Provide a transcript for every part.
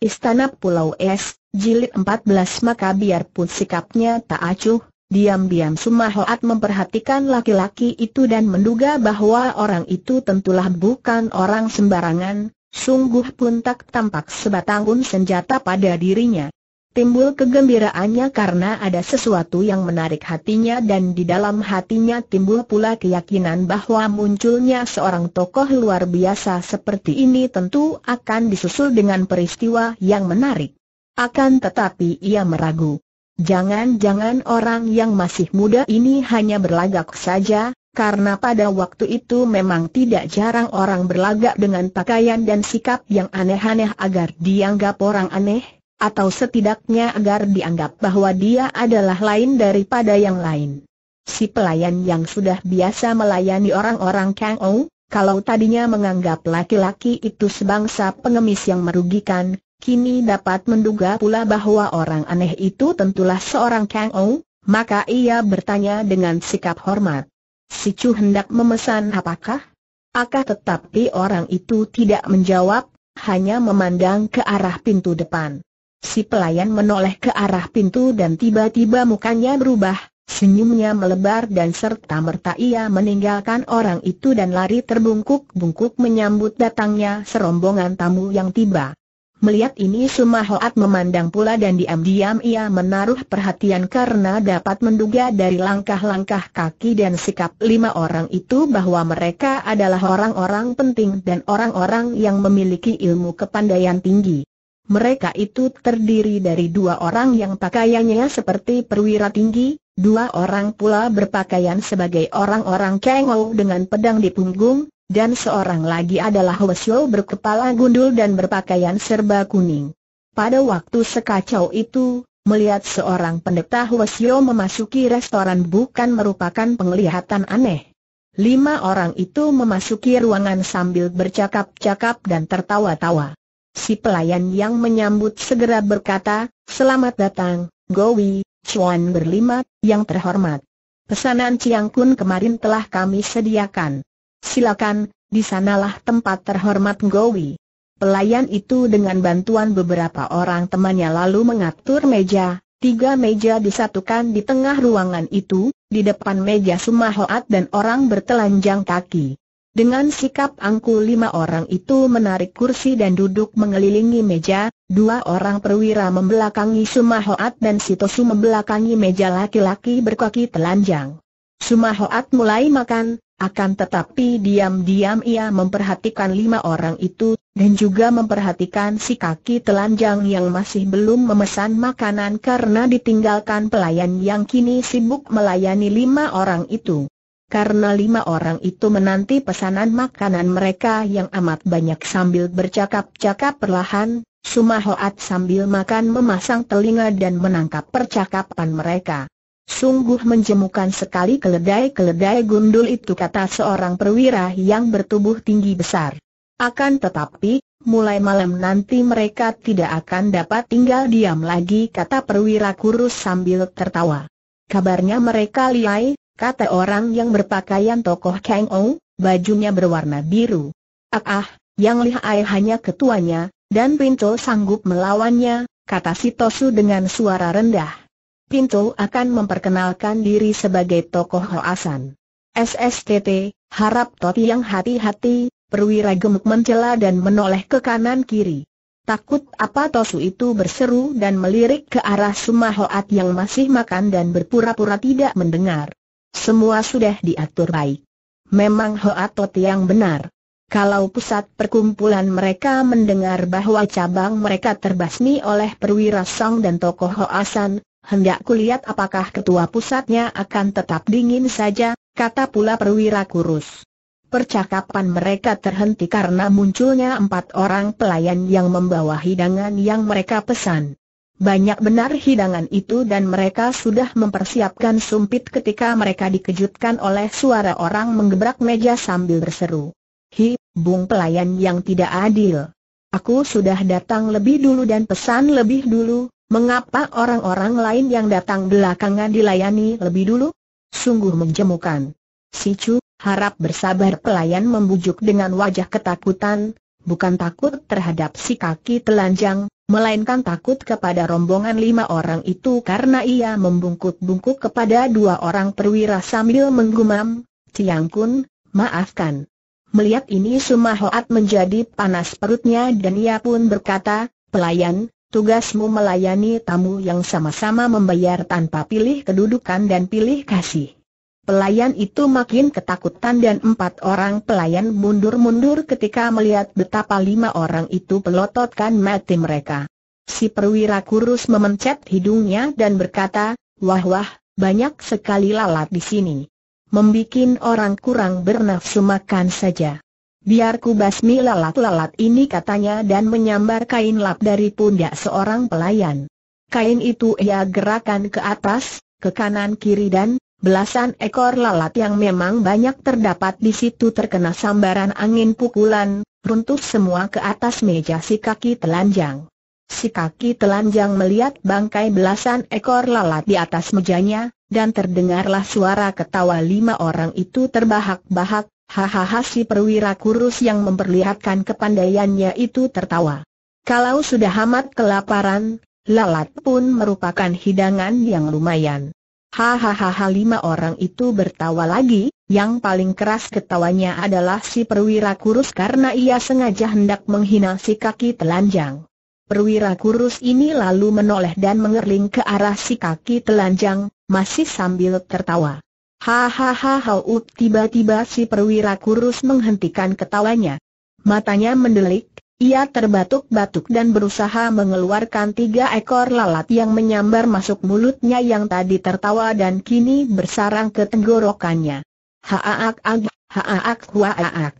Istana Pulau Es, Jilid 14 Maka biarpun sikapnya tak acuh, diam-diam Sumahoat memperhatikan laki-laki itu dan menduga bahwa orang itu tentulah bukan orang sembarangan, sungguh pun tak tampak sebatang pun senjata pada dirinya. Timbul kegembiraannya karena ada sesuatu yang menarik hatinya dan di dalam hatinya timbul pula keyakinan bahwa munculnya seorang tokoh luar biasa seperti ini tentu akan disusul dengan peristiwa yang menarik. Akan tetapi ia meragu. Jangan-jangan orang yang masih muda ini hanya berlagak saja, karena pada waktu itu memang tidak jarang orang berlagak dengan pakaian dan sikap yang aneh-aneh agar dianggap orang aneh atau setidaknya agar dianggap bahwa dia adalah lain daripada yang lain. Si pelayan yang sudah biasa melayani orang-orang Kang Ou, kalau tadinya menganggap laki-laki itu sebangsa pengemis yang merugikan, kini dapat menduga pula bahwa orang aneh itu tentulah seorang Kang Ou, maka ia bertanya dengan sikap hormat. Si Chu hendak memesan apakah? Akah tetapi orang itu tidak menjawab, hanya memandang ke arah pintu depan. Si pelayan menoleh ke arah pintu dan tiba-tiba mukanya berubah, senyumnya melebar dan serta merta ia meninggalkan orang itu dan lari terbungkuk-bungkuk menyambut datangnya serombongan tamu yang tiba. Melihat ini Sumahoat memandang pula dan diam-diam ia menaruh perhatian karena dapat menduga dari langkah-langkah kaki dan sikap lima orang itu bahwa mereka adalah orang-orang penting dan orang-orang yang memiliki ilmu kepandaian tinggi. Mereka itu terdiri dari dua orang yang pakaiannya seperti perwira tinggi, dua orang pula berpakaian sebagai orang-orang kengau dengan pedang di punggung, dan seorang lagi adalah Hwasyo berkepala gundul dan berpakaian serba kuning. Pada waktu sekacau itu, melihat seorang pendeta Hwasyo memasuki restoran bukan merupakan penglihatan aneh. Lima orang itu memasuki ruangan sambil bercakap-cakap dan tertawa-tawa. Si pelayan yang menyambut segera berkata, Selamat datang, Gowi, Chuan berlima, yang terhormat. Pesanan Chiang Kun kemarin telah kami sediakan. Silakan, di sanalah tempat terhormat Gowi. Pelayan itu dengan bantuan beberapa orang temannya lalu mengatur meja, Tiga meja disatukan di tengah ruangan itu, di depan meja Sumahoat dan orang bertelanjang kaki. Dengan sikap angku lima orang itu menarik kursi dan duduk mengelilingi meja, dua orang perwira membelakangi Sumahoat dan Sitosu membelakangi meja laki-laki berkaki telanjang. Sumahoat mulai makan, akan tetapi diam-diam ia memperhatikan lima orang itu, dan juga memperhatikan si kaki telanjang yang masih belum memesan makanan karena ditinggalkan pelayan yang kini sibuk melayani lima orang itu karena lima orang itu menanti pesanan makanan mereka yang amat banyak sambil bercakap-cakap perlahan, Sumahoat sambil makan memasang telinga dan menangkap percakapan mereka. Sungguh menjemukan sekali keledai-keledai gundul itu kata seorang perwira yang bertubuh tinggi besar. Akan tetapi, mulai malam nanti mereka tidak akan dapat tinggal diam lagi kata perwira kurus sambil tertawa. Kabarnya mereka liai, kata orang yang berpakaian tokoh Kang O, bajunya berwarna biru. Ah ah, yang lihai hanya ketuanya, dan Pinto sanggup melawannya, kata si Tosu dengan suara rendah. Pinto akan memperkenalkan diri sebagai tokoh Hoasan. SSTT, harap Toti yang hati-hati, perwira gemuk mencela dan menoleh ke kanan kiri. Takut apa Tosu itu berseru dan melirik ke arah Sumahoat yang masih makan dan berpura-pura tidak mendengar. Semua sudah diatur baik. Memang Hoatot yang benar. Kalau pusat perkumpulan mereka mendengar bahwa cabang mereka terbasmi oleh perwira Song dan tokoh Hoasan, hendak kulihat apakah ketua pusatnya akan tetap dingin saja, kata pula perwira kurus. Percakapan mereka terhenti karena munculnya empat orang pelayan yang membawa hidangan yang mereka pesan. Banyak benar hidangan itu dan mereka sudah mempersiapkan sumpit ketika mereka dikejutkan oleh suara orang menggebrak meja sambil berseru. Hi, bung pelayan yang tidak adil. Aku sudah datang lebih dulu dan pesan lebih dulu, mengapa orang-orang lain yang datang belakangan dilayani lebih dulu? Sungguh menjemukan. Si Chu, harap bersabar pelayan membujuk dengan wajah ketakutan, bukan takut terhadap si kaki telanjang, melainkan takut kepada rombongan lima orang itu karena ia membungkuk-bungkuk kepada dua orang perwira sambil menggumam, Tiang Kun, maafkan. Melihat ini hoat menjadi panas perutnya dan ia pun berkata, pelayan, tugasmu melayani tamu yang sama-sama membayar tanpa pilih kedudukan dan pilih kasih. Pelayan itu makin ketakutan dan empat orang pelayan mundur-mundur ketika melihat betapa lima orang itu pelototkan mati mereka. Si perwira kurus memencet hidungnya dan berkata, Wah wah, banyak sekali lalat di sini. Membikin orang kurang bernafsu makan saja. Biar ku basmi lalat-lalat ini katanya dan menyambar kain lap dari pundak seorang pelayan. Kain itu ia gerakan ke atas, ke kanan kiri dan Belasan ekor lalat yang memang banyak terdapat di situ terkena sambaran angin pukulan, runtuh semua ke atas meja si kaki telanjang. Si kaki telanjang melihat bangkai belasan ekor lalat di atas mejanya, dan terdengarlah suara ketawa lima orang itu terbahak-bahak, hahaha si perwira kurus yang memperlihatkan kepandaiannya itu tertawa. Kalau sudah amat kelaparan, lalat pun merupakan hidangan yang lumayan. Hahaha lima orang itu bertawa lagi, yang paling keras ketawanya adalah si perwira kurus karena ia sengaja hendak menghina si kaki telanjang. Perwira kurus ini lalu menoleh dan mengerling ke arah si kaki telanjang, masih sambil tertawa. Hahaha tiba-tiba si perwira kurus menghentikan ketawanya. Matanya mendelik, ia terbatuk-batuk dan berusaha mengeluarkan tiga ekor lalat yang menyambar masuk mulutnya yang tadi tertawa dan kini bersarang ke tenggorokannya. Haaak ag, haaak huaaak.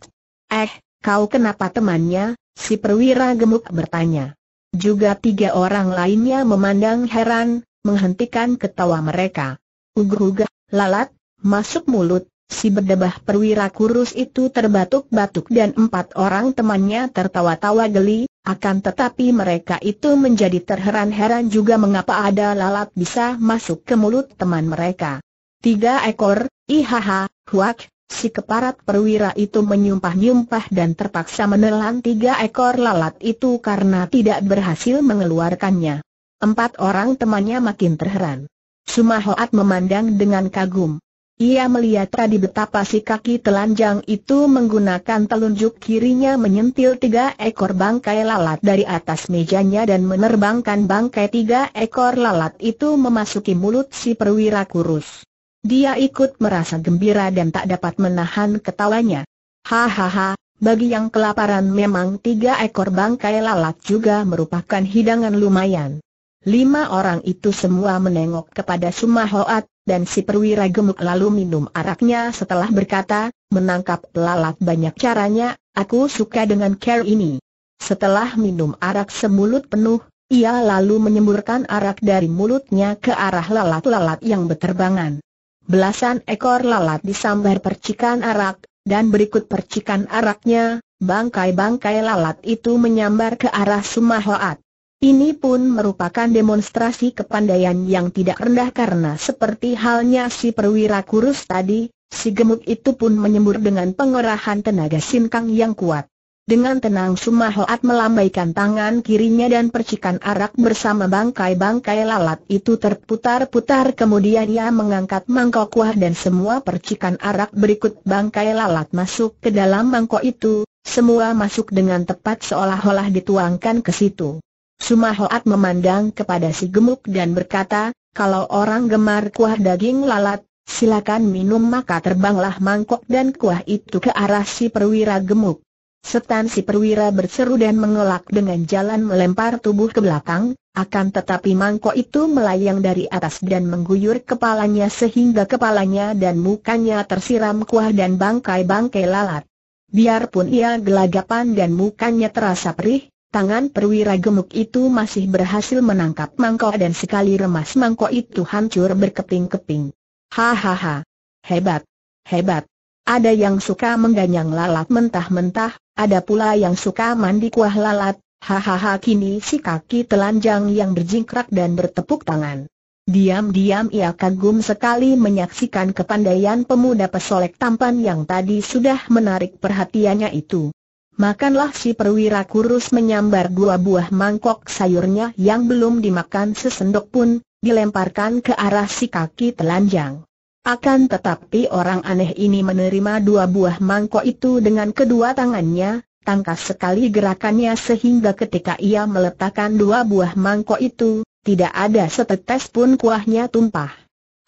Eh, kau kenapa temannya? Si perwira gemuk bertanya. Juga tiga orang lainnya memandang heran, menghentikan ketawa mereka. uguh lalat, masuk mulut, Si berdebah perwira kurus itu terbatuk-batuk dan empat orang temannya tertawa-tawa geli, akan tetapi mereka itu menjadi terheran-heran juga mengapa ada lalat bisa masuk ke mulut teman mereka. Tiga ekor, ihaha, huak, si keparat perwira itu menyumpah-nyumpah dan terpaksa menelan tiga ekor lalat itu karena tidak berhasil mengeluarkannya. Empat orang temannya makin terheran. Sumahoat memandang dengan kagum. Ia melihat tadi betapa si kaki telanjang itu menggunakan telunjuk kirinya menyentil tiga ekor bangkai lalat dari atas mejanya dan menerbangkan bangkai tiga ekor lalat itu memasuki mulut si perwira kurus. Dia ikut merasa gembira dan tak dapat menahan ketawanya. Hahaha, bagi yang kelaparan memang tiga ekor bangkai lalat juga merupakan hidangan lumayan. Lima orang itu semua menengok kepada Sumahoat, dan si perwira gemuk lalu minum araknya setelah berkata, menangkap lalat banyak caranya, aku suka dengan care ini. Setelah minum arak semulut penuh, ia lalu menyemburkan arak dari mulutnya ke arah lalat-lalat yang berterbangan. Belasan ekor lalat disambar percikan arak, dan berikut percikan araknya, bangkai-bangkai lalat itu menyambar ke arah Sumahoat. Ini pun merupakan demonstrasi kepandaian yang tidak rendah karena seperti halnya si perwira kurus tadi, si gemuk itu pun menyembur dengan pengerahan tenaga sinkang yang kuat. Dengan tenang Sumahoat melambaikan tangan kirinya dan percikan arak bersama bangkai-bangkai lalat itu terputar-putar kemudian ia mengangkat mangkok kuah dan semua percikan arak berikut bangkai lalat masuk ke dalam mangkok itu, semua masuk dengan tepat seolah-olah dituangkan ke situ. Sumahoat memandang kepada si gemuk dan berkata, kalau orang gemar kuah daging lalat, silakan minum maka terbanglah mangkok dan kuah itu ke arah si perwira gemuk. Setan si perwira berseru dan mengelak dengan jalan melempar tubuh ke belakang, akan tetapi mangkok itu melayang dari atas dan mengguyur kepalanya sehingga kepalanya dan mukanya tersiram kuah dan bangkai-bangkai lalat. Biarpun ia gelagapan dan mukanya terasa perih, Tangan perwira gemuk itu masih berhasil menangkap mangkok dan sekali remas mangkok itu hancur berkeping-keping. Hahaha. Hebat. Hebat. Ada yang suka mengganyang lalat mentah-mentah, ada pula yang suka mandi kuah lalat. Hahaha kini si kaki telanjang yang berjingkrak dan bertepuk tangan. Diam-diam ia kagum sekali menyaksikan kepandaian pemuda pesolek tampan yang tadi sudah menarik perhatiannya itu. Makanlah si perwira kurus menyambar dua buah mangkok sayurnya yang belum dimakan sesendok pun, dilemparkan ke arah si kaki telanjang. Akan tetapi orang aneh ini menerima dua buah mangkok itu dengan kedua tangannya, tangkas sekali gerakannya sehingga ketika ia meletakkan dua buah mangkok itu, tidak ada setetes pun kuahnya tumpah.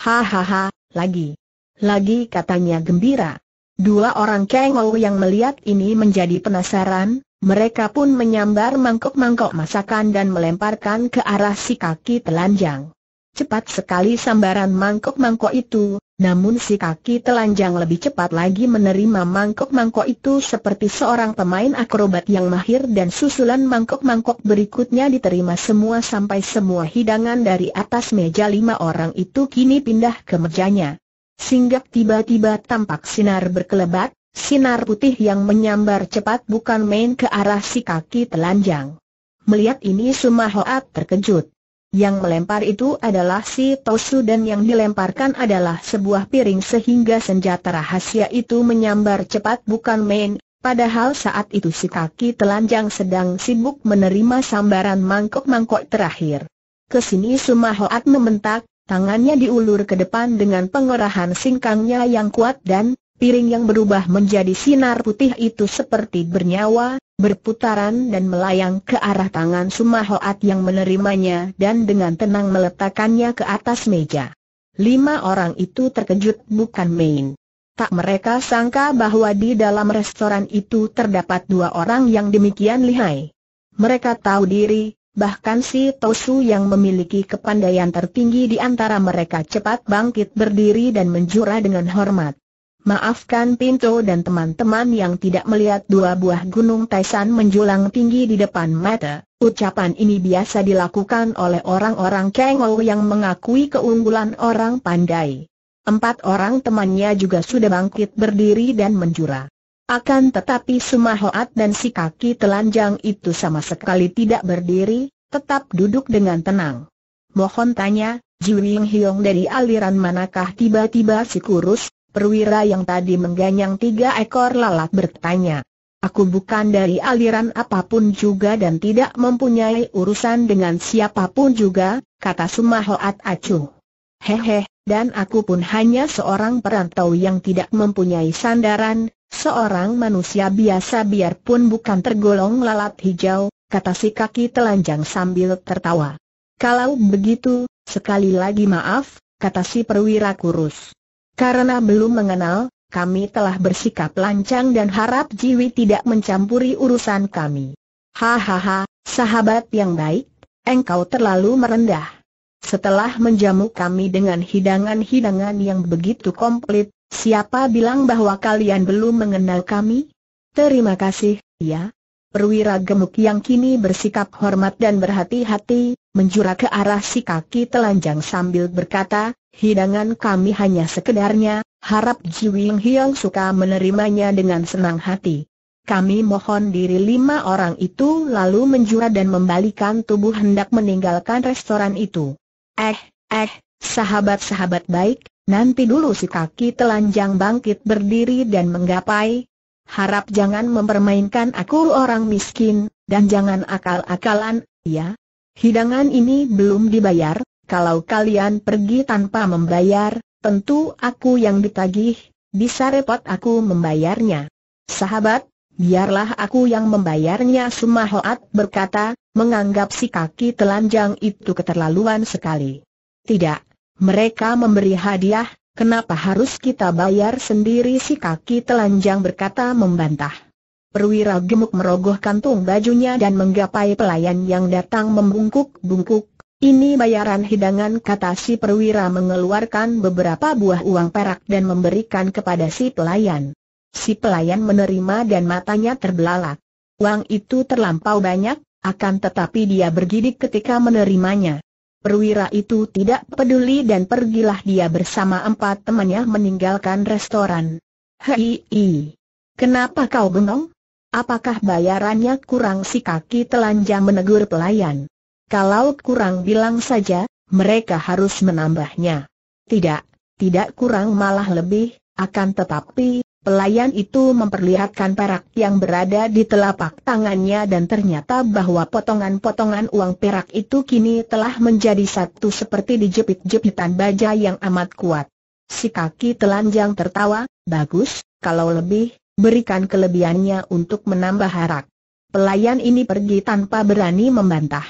Hahaha, lagi. Lagi katanya gembira. Dua orang Kengou yang melihat ini menjadi penasaran, mereka pun menyambar mangkok-mangkok masakan dan melemparkan ke arah si kaki telanjang. Cepat sekali sambaran mangkok-mangkok itu, namun si kaki telanjang lebih cepat lagi menerima mangkok-mangkok itu seperti seorang pemain akrobat yang mahir dan susulan mangkok-mangkok berikutnya diterima semua sampai semua hidangan dari atas meja lima orang itu kini pindah ke mejanya. Singgah tiba-tiba tampak sinar berkelebat, sinar putih yang menyambar cepat bukan main ke arah si kaki telanjang. Melihat ini Sumahoat terkejut. Yang melempar itu adalah si Tosu dan yang dilemparkan adalah sebuah piring sehingga senjata rahasia itu menyambar cepat bukan main, padahal saat itu si kaki telanjang sedang sibuk menerima sambaran mangkok-mangkok terakhir. Kesini Sumahoat membentak, Tangannya diulur ke depan dengan pengerahan singkangnya yang kuat dan piring yang berubah menjadi sinar putih itu seperti bernyawa, berputaran dan melayang ke arah tangan Sumahoat yang menerimanya dan dengan tenang meletakkannya ke atas meja. Lima orang itu terkejut bukan main. Tak mereka sangka bahwa di dalam restoran itu terdapat dua orang yang demikian lihai. Mereka tahu diri, Bahkan si Tosu yang memiliki kepandaian tertinggi di antara mereka cepat bangkit berdiri dan menjura dengan hormat. Maafkan Pinto dan teman-teman yang tidak melihat dua buah gunung Taisan menjulang tinggi di depan mata. Ucapan ini biasa dilakukan oleh orang-orang Kengou yang mengakui keunggulan orang pandai. Empat orang temannya juga sudah bangkit berdiri dan menjura. Akan tetapi Sumahoat dan si kaki telanjang itu sama sekali tidak berdiri, tetap duduk dengan tenang. Mohon tanya, Jiwing Hiong dari aliran manakah tiba-tiba si kurus, perwira yang tadi mengganyang tiga ekor lalat bertanya. Aku bukan dari aliran apapun juga dan tidak mempunyai urusan dengan siapapun juga, kata Sumahoat acuh. Hehe, dan aku pun hanya seorang perantau yang tidak mempunyai sandaran, Seorang manusia biasa biarpun bukan tergolong lalat hijau, kata si kaki telanjang sambil tertawa. Kalau begitu, sekali lagi maaf, kata si perwira kurus. Karena belum mengenal, kami telah bersikap lancang dan harap Jiwi tidak mencampuri urusan kami. Hahaha, sahabat yang baik, engkau terlalu merendah. Setelah menjamu kami dengan hidangan-hidangan yang begitu komplit, Siapa bilang bahwa kalian belum mengenal kami? Terima kasih, ya. Perwira gemuk yang kini bersikap hormat dan berhati-hati, menjura ke arah si kaki telanjang sambil berkata, hidangan kami hanya sekedarnya, harap Jiwing Hiang suka menerimanya dengan senang hati. Kami mohon diri lima orang itu lalu menjura dan membalikan tubuh hendak meninggalkan restoran itu. Eh, eh, sahabat-sahabat baik, Nanti dulu si kaki telanjang bangkit berdiri dan menggapai. Harap jangan mempermainkan aku orang miskin, dan jangan akal-akalan, ya. Hidangan ini belum dibayar, kalau kalian pergi tanpa membayar, tentu aku yang ditagih, bisa repot aku membayarnya. Sahabat, biarlah aku yang membayarnya Sumahoat berkata, menganggap si kaki telanjang itu keterlaluan sekali. Tidak, mereka memberi hadiah, kenapa harus kita bayar sendiri si kaki telanjang berkata membantah. Perwira gemuk merogoh kantung bajunya dan menggapai pelayan yang datang membungkuk-bungkuk. Ini bayaran hidangan kata si perwira mengeluarkan beberapa buah uang perak dan memberikan kepada si pelayan. Si pelayan menerima dan matanya terbelalak. Uang itu terlampau banyak, akan tetapi dia bergidik ketika menerimanya. Perwira itu tidak peduli dan pergilah dia bersama empat temannya meninggalkan restoran. Hei, hei. kenapa kau bengong? Apakah bayarannya kurang si kaki telanjang menegur pelayan? Kalau kurang bilang saja, mereka harus menambahnya. Tidak, tidak kurang malah lebih, akan tetapi, Pelayan itu memperlihatkan perak yang berada di telapak tangannya dan ternyata bahwa potongan-potongan uang perak itu kini telah menjadi satu seperti dijepit-jepitan baja yang amat kuat. Si kaki telanjang tertawa, bagus, kalau lebih, berikan kelebihannya untuk menambah harak. Pelayan ini pergi tanpa berani membantah.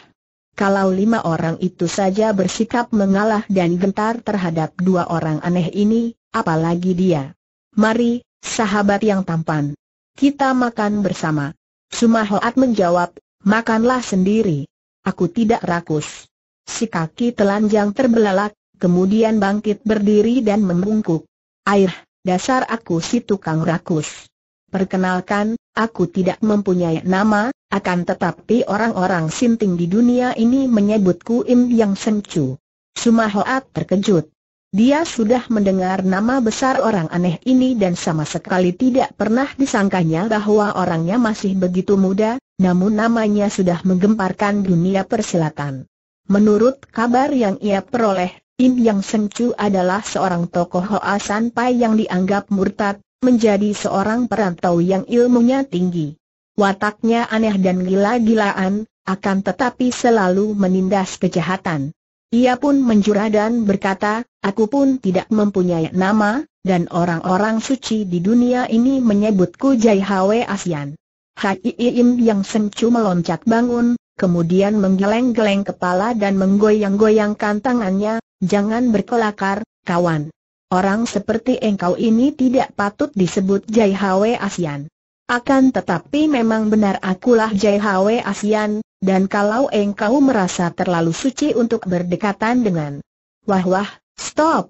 Kalau lima orang itu saja bersikap mengalah dan gentar terhadap dua orang aneh ini, apalagi dia. Mari, Sahabat yang tampan. Kita makan bersama. Sumahoat menjawab, makanlah sendiri. Aku tidak rakus. Si kaki telanjang terbelalak, kemudian bangkit berdiri dan membungkuk. Air, dasar aku si tukang rakus. Perkenalkan, aku tidak mempunyai nama, akan tetapi orang-orang sinting di dunia ini menyebutku Im Yang Sencu. Sumahoat terkejut. Dia sudah mendengar nama besar orang aneh ini dan sama sekali tidak pernah disangkanya bahwa orangnya masih begitu muda, namun namanya sudah menggemparkan dunia persilatan. Menurut kabar yang ia peroleh, Im Yang Chu adalah seorang tokoh Hoa Pai yang dianggap murtad, menjadi seorang perantau yang ilmunya tinggi. Wataknya aneh dan gila-gilaan, akan tetapi selalu menindas kejahatan. Ia pun menjura dan berkata, aku pun tidak mempunyai nama, dan orang-orang suci di dunia ini menyebutku Jai Hwe Asian. Hai Im yang sencu meloncat bangun, kemudian menggeleng-geleng kepala dan menggoyang-goyangkan tangannya, jangan berkelakar, kawan. Orang seperti engkau ini tidak patut disebut Jai Hwe Asian. Akan tetapi memang benar akulah Jaihawe ASEAN, dan kalau engkau merasa terlalu suci untuk berdekatan dengan Wah wah, stop!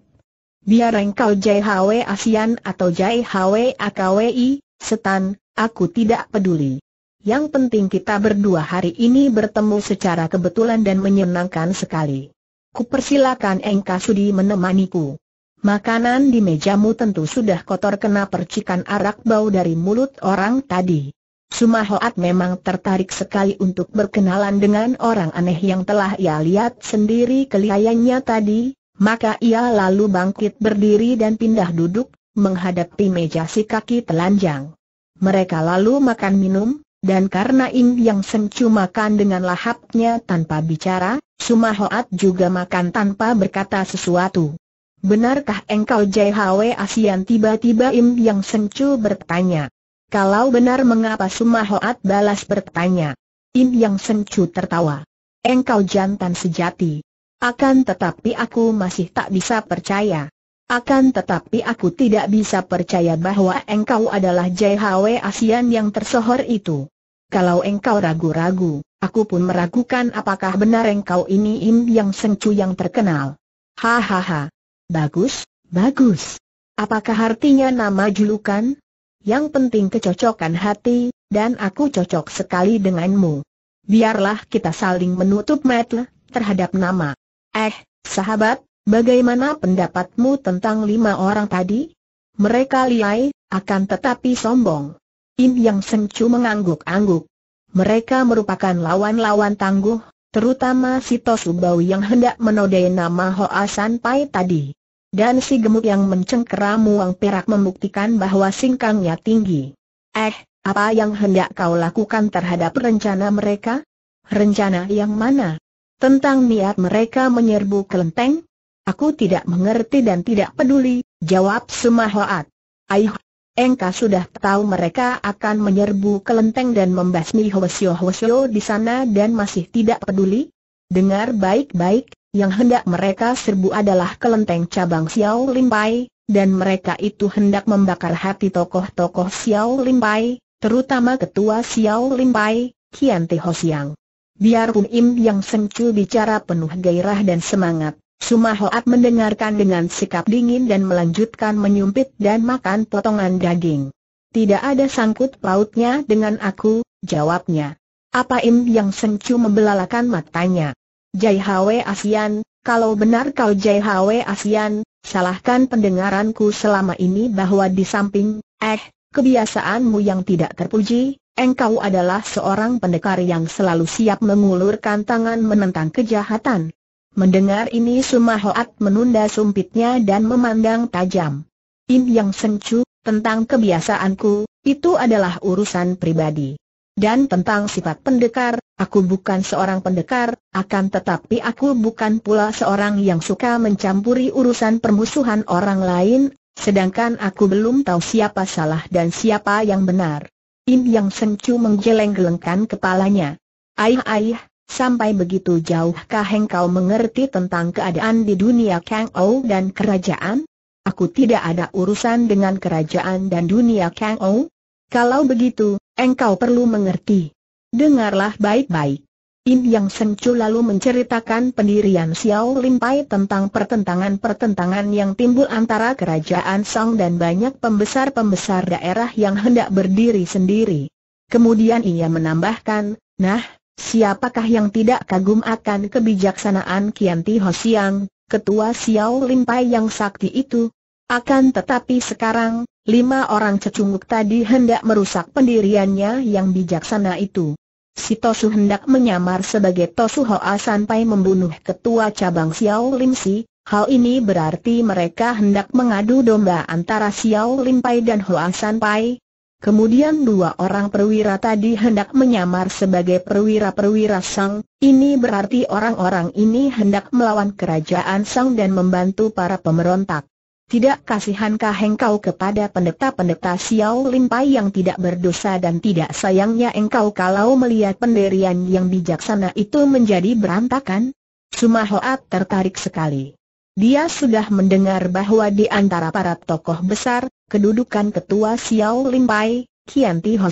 Biar engkau Jaihawe ASEAN atau Jaihawe AKWI, setan, aku tidak peduli. Yang penting kita berdua hari ini bertemu secara kebetulan dan menyenangkan sekali. Kupersilakan engkau sudi menemaniku. Makanan di mejamu tentu sudah kotor kena percikan arak bau dari mulut orang tadi. Sumahoat memang tertarik sekali untuk berkenalan dengan orang aneh yang telah ia lihat sendiri kelihayannya tadi, maka ia lalu bangkit berdiri dan pindah duduk, menghadapi meja si kaki telanjang. Mereka lalu makan minum, dan karena Ing Yang Sencu makan dengan lahapnya tanpa bicara, Sumahoat juga makan tanpa berkata sesuatu. Benarkah engkau JHW Asian tiba-tiba Im Yang Sengcu bertanya. Kalau benar mengapa Sumahoat balas bertanya. Im Yang Sengcu tertawa. Engkau jantan sejati. Akan tetapi aku masih tak bisa percaya. Akan tetapi aku tidak bisa percaya bahwa engkau adalah JHW Asian yang tersohor itu. Kalau engkau ragu-ragu, aku pun meragukan apakah benar engkau ini Im Yang Sengcu yang terkenal. Hahaha. Bagus, bagus. Apakah artinya nama julukan? Yang penting kecocokan hati, dan aku cocok sekali denganmu. Biarlah kita saling menutup mata terhadap nama. Eh, sahabat, bagaimana pendapatmu tentang lima orang tadi? Mereka liai, akan tetapi sombong. Im Yang Sengcu mengangguk-angguk. Mereka merupakan lawan-lawan tangguh, terutama si Tosubau yang hendak menodai nama Hoa San Pai tadi. Dan si gemuk yang mencengkeram uang perak membuktikan bahwa singkangnya tinggi. Eh, apa yang hendak kau lakukan terhadap rencana mereka? Rencana yang mana? Tentang niat mereka menyerbu kelenteng? Aku tidak mengerti dan tidak peduli, jawab Sumahoat. Aih, Engka sudah tahu mereka akan menyerbu kelenteng dan membasmi Hwasyo-Hwasyo di sana dan masih tidak peduli? Dengar baik-baik, yang hendak mereka serbu adalah kelenteng cabang Xiao Limpai, dan mereka itu hendak membakar hati tokoh-tokoh Xiao Limpai, terutama ketua Xiao Limpai, Kian Siang. Biarpun Im Yang Sengcu bicara penuh gairah dan semangat, Sumahoat mendengarkan dengan sikap dingin dan melanjutkan menyumpit dan makan potongan daging. Tidak ada sangkut pautnya dengan aku, jawabnya. Apa Im yang Sengcu membelalakan matanya? Jai Hwe Asian, kalau benar kau Jai Hwe Asian, salahkan pendengaranku selama ini bahwa di samping, eh, kebiasaanmu yang tidak terpuji, engkau adalah seorang pendekar yang selalu siap mengulurkan tangan menentang kejahatan. Mendengar ini Sumahoat menunda sumpitnya dan memandang tajam. In Yang Sencu, tentang kebiasaanku, itu adalah urusan pribadi. Dan tentang sifat pendekar, aku bukan seorang pendekar, akan tetapi aku bukan pula seorang yang suka mencampuri urusan permusuhan orang lain, sedangkan aku belum tahu siapa salah dan siapa yang benar. In Yang Sencu menggeleng-gelengkan kepalanya. Aih-aih, Sampai begitu jauhkah engkau mengerti tentang keadaan di dunia Kang Ou dan kerajaan? Aku tidak ada urusan dengan kerajaan dan dunia Kang Ou. Kalau begitu, engkau perlu mengerti. Dengarlah baik-baik. Im Yang Sencu lalu menceritakan pendirian Xiao Lim Pai tentang pertentangan-pertentangan yang timbul antara kerajaan Song dan banyak pembesar-pembesar daerah yang hendak berdiri sendiri. Kemudian ia menambahkan, nah, Siapakah yang tidak kagum akan kebijaksanaan Kian Ti Ho Siang, ketua Xiao Lim Pai yang sakti itu? Akan tetapi sekarang, lima orang cecunguk tadi hendak merusak pendiriannya yang bijaksana itu. Si Tosu hendak menyamar sebagai Tosu Hoa sampai membunuh ketua cabang Xiao Lim Si. Hal ini berarti mereka hendak mengadu domba antara Xiao Lim dan Hoa Sanpai. Kemudian dua orang perwira tadi hendak menyamar sebagai perwira-perwira Sang, ini berarti orang-orang ini hendak melawan kerajaan Sang dan membantu para pemberontak. Tidak kasihankah engkau kepada pendeta-pendeta Xiao Limpai yang tidak berdosa dan tidak sayangnya engkau kalau melihat penderian yang bijaksana itu menjadi berantakan? Sumahoat tertarik sekali. Dia sudah mendengar bahwa di antara para tokoh besar, kedudukan ketua Xiao Limpai, Kian Ti Ho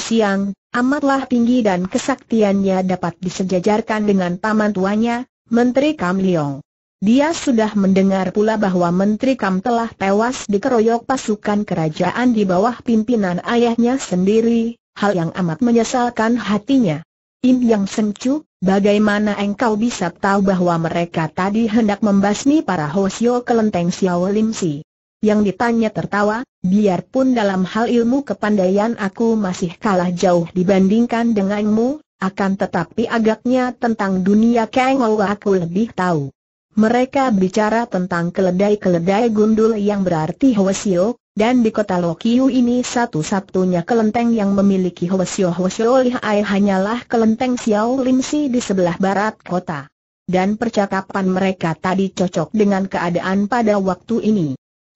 amatlah tinggi dan kesaktiannya dapat disejajarkan dengan paman tuanya, Menteri Kam Liong. Dia sudah mendengar pula bahwa Menteri Kam telah tewas dikeroyok pasukan kerajaan di bawah pimpinan ayahnya sendiri, hal yang amat menyesalkan hatinya. Im Yang Sencu, bagaimana engkau bisa tahu bahwa mereka tadi hendak membasmi para Hosio kelenteng Xiao Lim Si? Yang ditanya tertawa, biarpun dalam hal ilmu kepandaian aku masih kalah jauh dibandingkan denganmu, akan tetapi agaknya tentang dunia Kengou aku lebih tahu. Mereka bicara tentang keledai-keledai gundul yang berarti Hwasio, dan di kota Lokiu ini satu-satunya kelenteng yang memiliki Hwasyo-Hwasyo Lihai hanyalah kelenteng Xiao Limsi di sebelah barat kota. Dan percakapan mereka tadi cocok dengan keadaan pada waktu ini.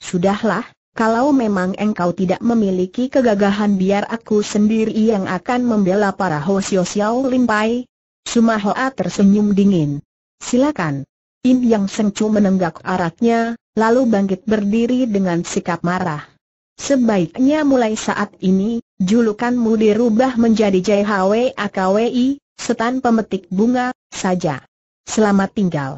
Sudahlah, kalau memang engkau tidak memiliki kegagahan biar aku sendiri yang akan membela para Hwasyo Xiao Pai. Sumahoa tersenyum dingin. Silakan. In Yang Sengcu menenggak araknya, lalu bangkit berdiri dengan sikap marah. Sebaiknya mulai saat ini, julukanmu dirubah menjadi JHW AKWI, setan pemetik bunga, saja. Selamat tinggal.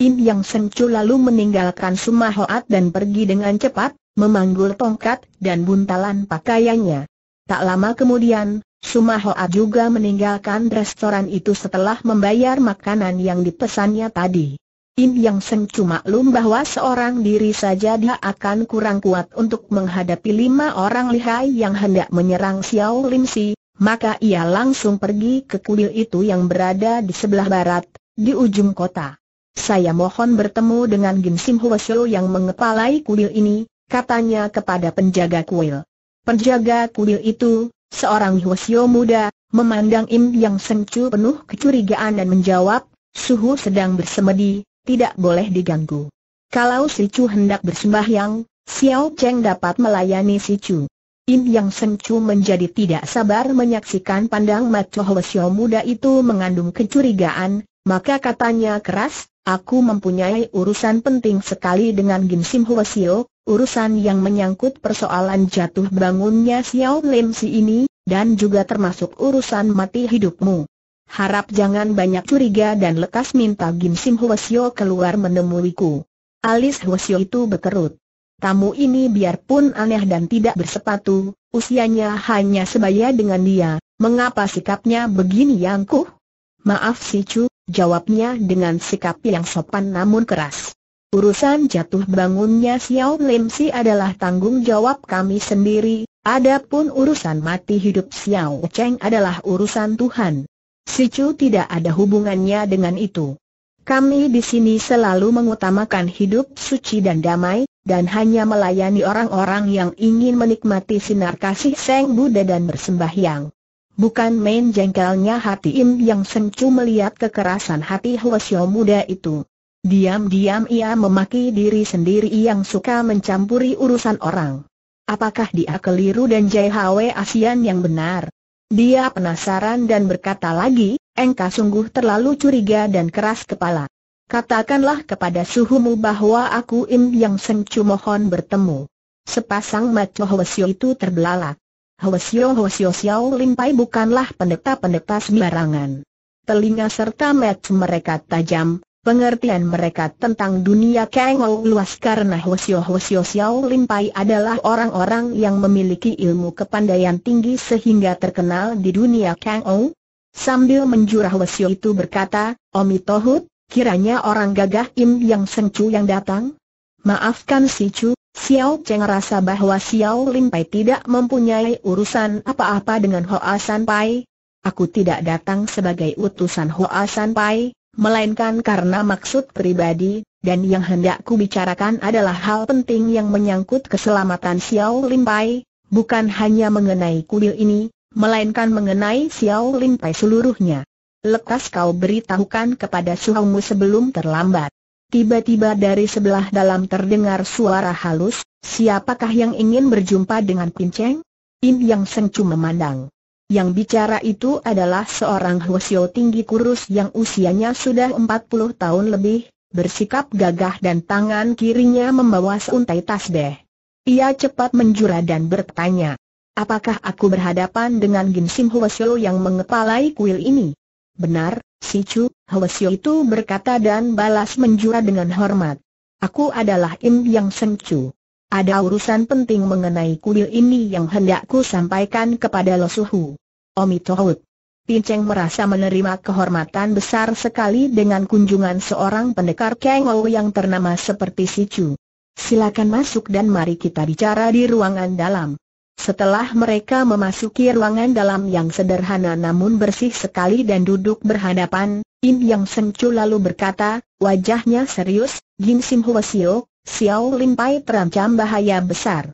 Im Yang Sengcu lalu meninggalkan Sumahoat dan pergi dengan cepat, memanggul tongkat dan buntalan pakaiannya. Tak lama kemudian, Sumahoat juga meninggalkan restoran itu setelah membayar makanan yang dipesannya tadi. Im Yang Seng cuma lum bahwa seorang diri saja dia akan kurang kuat untuk menghadapi lima orang lihai yang hendak menyerang Xiao Lim Si, maka ia langsung pergi ke kuil itu yang berada di sebelah barat, di ujung kota. Saya mohon bertemu dengan Gim Sim Hwa yang mengepalai kuil ini, katanya kepada penjaga kuil. Penjaga kuil itu, seorang Hwa muda, memandang Im Yang Seng Chu penuh kecurigaan dan menjawab, Suhu sedang bersemedi, tidak boleh diganggu. Kalau si Chu hendak bersembahyang, Xiao Cheng dapat melayani si Chu. Yin Yang Seng Chu menjadi tidak sabar menyaksikan pandang Macho Hwasyo muda itu mengandung kecurigaan, maka katanya keras, aku mempunyai urusan penting sekali dengan Gim Sim Hwasyo, urusan yang menyangkut persoalan jatuh bangunnya Xiao Lim Si ini, dan juga termasuk urusan mati hidupmu harap jangan banyak curiga dan lekas minta Gim Sim Hwasyo keluar menemuiku. Alis Hwasyo itu berkerut. Tamu ini biarpun aneh dan tidak bersepatu, usianya hanya sebaya dengan dia, mengapa sikapnya begini yangkuh? Maaf si Cu, jawabnya dengan sikap yang sopan namun keras. Urusan jatuh bangunnya Xiao Lim Si adalah tanggung jawab kami sendiri, adapun urusan mati hidup Xiao Cheng adalah urusan Tuhan. Chu tidak ada hubungannya dengan itu. Kami di sini selalu mengutamakan hidup suci dan damai, dan hanya melayani orang-orang yang ingin menikmati sinar kasih Seng Buddha dan bersembahyang. Bukan main jengkelnya hati Im yang sencu melihat kekerasan hati Hwasyo muda itu. Diam-diam ia memaki diri sendiri yang suka mencampuri urusan orang. Apakah dia keliru dan Hwe Asian yang benar? Dia penasaran dan berkata lagi, engkau sungguh terlalu curiga dan keras kepala. Katakanlah kepada suhumu bahwa aku Im Yang Seng mohon bertemu. Sepasang maco Hwasyo itu terbelalak. Hwasyo Hwasyo Xiao Limpai bukanlah pendeta-pendeta sembarangan. Telinga serta mata mereka tajam, Pengertian mereka tentang dunia Kangou luas karena Hosio Hosio Xiao Limpai adalah orang-orang yang memiliki ilmu kepandaian tinggi sehingga terkenal di dunia Kangou. Sambil menjurah Hosio itu berkata, Omi Tohut, kiranya orang gagah Im yang Chu yang datang? Maafkan si Chu, Xiao Cheng rasa bahwa Xiao Limpai tidak mempunyai urusan apa-apa dengan Hoa San Pai. Aku tidak datang sebagai utusan Hoa San Pai, melainkan karena maksud pribadi, dan yang hendak ku bicarakan adalah hal penting yang menyangkut keselamatan Xiao Limpai, bukan hanya mengenai kuil ini, melainkan mengenai Xiao Limpai seluruhnya. Lekas kau beritahukan kepada suhumu sebelum terlambat. Tiba-tiba dari sebelah dalam terdengar suara halus, siapakah yang ingin berjumpa dengan Pinceng? Im Yang cuma memandang. Yang bicara itu adalah seorang Hwasyo tinggi kurus yang usianya sudah 40 tahun lebih, bersikap gagah dan tangan kirinya membawa seuntai tasbih. Ia cepat menjura dan bertanya, apakah aku berhadapan dengan Ginsim Hwasyo yang mengepalai kuil ini? Benar, si Chu, Hwasyo itu berkata dan balas menjura dengan hormat. Aku adalah Im Yang Sencu. Ada urusan penting mengenai kuil ini yang hendakku sampaikan kepada Losuhu. Omitohut. Pinceng merasa menerima kehormatan besar sekali dengan kunjungan seorang pendekar Kengou yang ternama seperti Si Chu. Silakan masuk dan mari kita bicara di ruangan dalam. Setelah mereka memasuki ruangan dalam yang sederhana namun bersih sekali dan duduk berhadapan, In Yang Chu lalu berkata, wajahnya serius, Jin Sim Hwa Xiao Limpai terancam bahaya besar.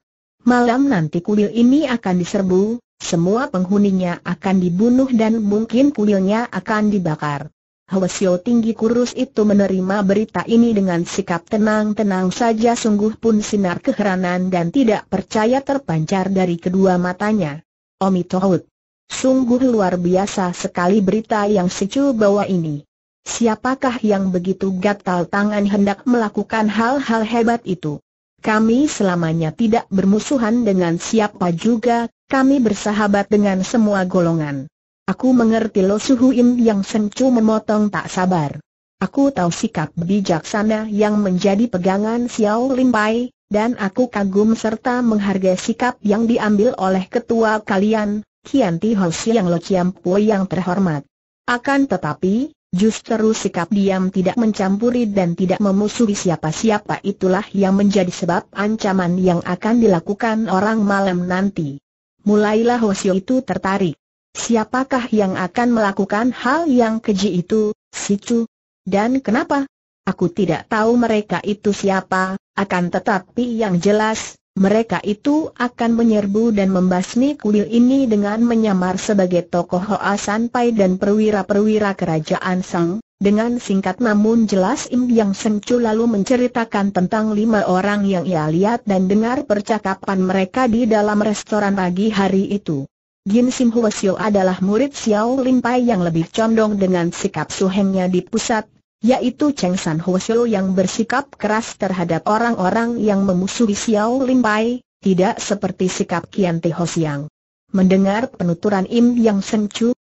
Malam nanti kuil ini akan diserbu, semua penghuninya akan dibunuh dan mungkin kuilnya akan dibakar. Xiao tinggi kurus itu menerima berita ini dengan sikap tenang-tenang saja sungguh pun sinar keheranan dan tidak percaya terpancar dari kedua matanya. Omitohut. Sungguh luar biasa sekali berita yang secu bawa ini. Siapakah yang begitu gatal tangan hendak melakukan hal-hal hebat itu? Kami selamanya tidak bermusuhan dengan siapa juga, kami bersahabat dengan semua golongan. Aku mengerti Lo Suhu yang sencu memotong tak sabar. Aku tahu sikap bijaksana yang menjadi pegangan Xiao Lim Pai, dan aku kagum serta menghargai sikap yang diambil oleh ketua kalian, Kian Ti Ho Siang Lo Chiam Pui yang terhormat. Akan tetapi, Justru sikap diam tidak mencampuri dan tidak memusuhi siapa-siapa itulah yang menjadi sebab ancaman yang akan dilakukan orang malam nanti. Mulailah Hosio itu tertarik. Siapakah yang akan melakukan hal yang keji itu, Sicu? Dan kenapa? Aku tidak tahu mereka itu siapa, akan tetapi yang jelas, mereka itu akan menyerbu dan membasmi kuil ini dengan menyamar sebagai tokoh Hoa Pai dan perwira-perwira kerajaan Sang. Dengan singkat namun jelas Im Yang Sengcu lalu menceritakan tentang lima orang yang ia lihat dan dengar percakapan mereka di dalam restoran pagi hari itu. Jin Sim Hwasyo adalah murid Xiao Lim Pai yang lebih condong dengan sikap suhengnya di pusat yaitu Cheng San Hoseo yang bersikap keras terhadap orang-orang yang memusuhi Xiao Lim Pai, tidak seperti sikap Kian Te Hosiang. Mendengar penuturan Im Yang Sen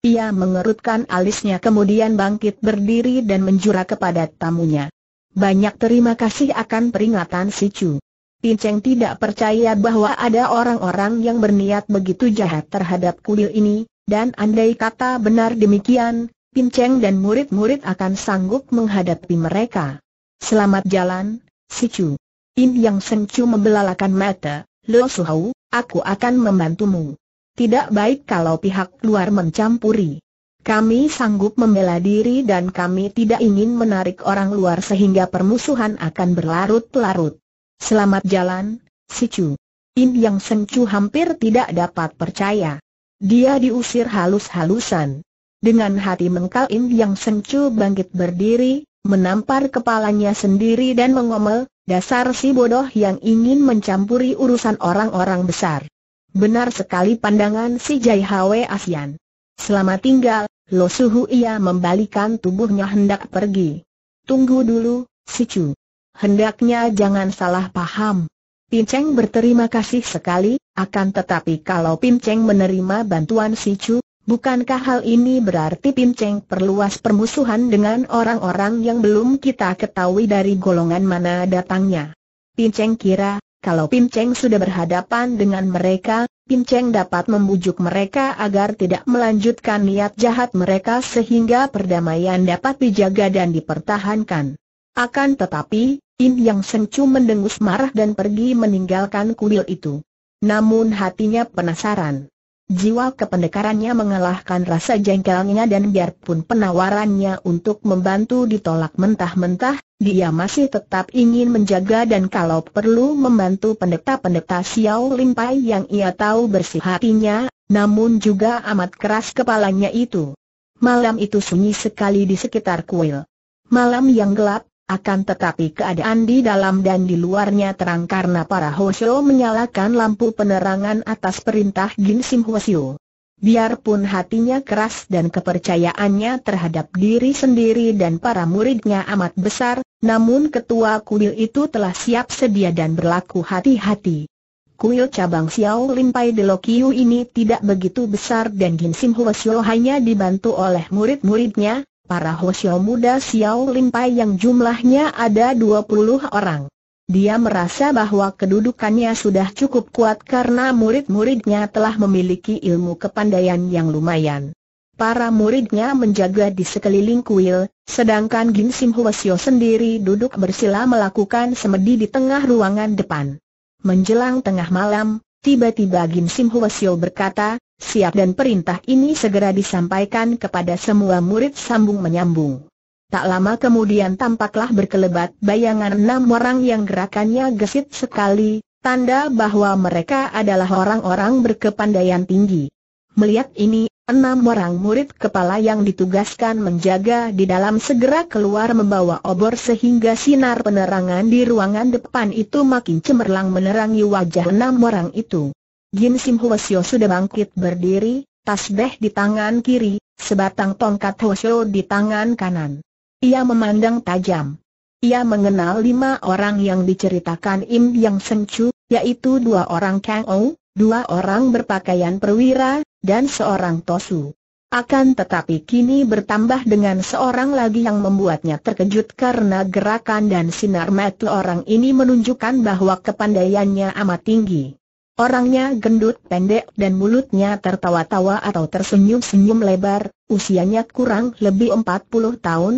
ia mengerutkan alisnya kemudian bangkit berdiri dan menjura kepada tamunya. Banyak terima kasih akan peringatan si Chu. Cheng tidak percaya bahwa ada orang-orang yang berniat begitu jahat terhadap kuil ini, dan andai kata benar demikian, Pinceng dan murid-murid akan sanggup menghadapi mereka. Selamat jalan, si Chu. In Yang Seng Chu membelalakan mata, Lo Suhau, aku akan membantumu. Tidak baik kalau pihak luar mencampuri. Kami sanggup membela diri dan kami tidak ingin menarik orang luar sehingga permusuhan akan berlarut-larut. Selamat jalan, si Chu. In Yang Seng Chu hampir tidak dapat percaya. Dia diusir halus-halusan. Dengan hati mengkalin yang sencu bangkit berdiri, menampar kepalanya sendiri dan mengomel, dasar si bodoh yang ingin mencampuri urusan orang-orang besar. Benar sekali pandangan si Jai Hwe Asian. Selama tinggal, Lo Suhu ia membalikan tubuhnya hendak pergi. Tunggu dulu, si Chu. Hendaknya jangan salah paham. Pinceng berterima kasih sekali, akan tetapi kalau Pinceng menerima bantuan si Chu, Bukankah hal ini berarti Pinceng perluas permusuhan dengan orang-orang yang belum kita ketahui dari golongan mana datangnya? Pinceng kira, kalau Pinceng sudah berhadapan dengan mereka, Pinceng dapat membujuk mereka agar tidak melanjutkan niat jahat mereka sehingga perdamaian dapat dijaga dan dipertahankan. Akan tetapi, Im Yang sengcu mendengus marah dan pergi meninggalkan kuil itu. Namun hatinya penasaran. Jiwa kependekarannya mengalahkan rasa jengkelnya dan biarpun penawarannya untuk membantu ditolak mentah-mentah, dia masih tetap ingin menjaga dan kalau perlu membantu pendeta-pendeta Xiao Limpai yang ia tahu bersih hatinya, namun juga amat keras kepalanya itu. Malam itu sunyi sekali di sekitar kuil. Malam yang gelap, akan tetapi keadaan di dalam dan di luarnya terang karena para Hoshio menyalakan lampu penerangan atas perintah Gin Sim Hoshio. Biarpun hatinya keras dan kepercayaannya terhadap diri sendiri dan para muridnya amat besar, namun ketua kuil itu telah siap sedia dan berlaku hati-hati. Kuil cabang Xiao Limpai de Lokiu ini tidak begitu besar dan Gin Sim Hosyo hanya dibantu oleh murid-muridnya, para Hosyo muda Xiao Limpai yang jumlahnya ada 20 orang. Dia merasa bahwa kedudukannya sudah cukup kuat karena murid-muridnya telah memiliki ilmu kepandaian yang lumayan. Para muridnya menjaga di sekeliling kuil, sedangkan Gin Sim Hwasyo sendiri duduk bersila melakukan semedi di tengah ruangan depan. Menjelang tengah malam, tiba-tiba Gin Sim Hwasyo berkata, Siap dan perintah ini segera disampaikan kepada semua murid sambung menyambung. Tak lama kemudian tampaklah berkelebat bayangan enam orang yang gerakannya gesit sekali, tanda bahwa mereka adalah orang-orang berkepandaian tinggi. Melihat ini, enam orang murid kepala yang ditugaskan menjaga di dalam segera keluar membawa obor sehingga sinar penerangan di ruangan depan itu makin cemerlang menerangi wajah enam orang itu. Yim Sim Hwasyo sudah bangkit berdiri, tasbeh di tangan kiri, sebatang tongkat Hwasyo di tangan kanan. Ia memandang tajam. Ia mengenal lima orang yang diceritakan Im Yang Sencu, yaitu dua orang Kang Ou, dua orang berpakaian perwira, dan seorang Tosu. Akan tetapi kini bertambah dengan seorang lagi yang membuatnya terkejut karena gerakan dan sinar mata orang ini menunjukkan bahwa kepandaiannya amat tinggi. Orangnya gendut pendek dan mulutnya tertawa-tawa atau tersenyum-senyum lebar, usianya kurang lebih 40 tahun.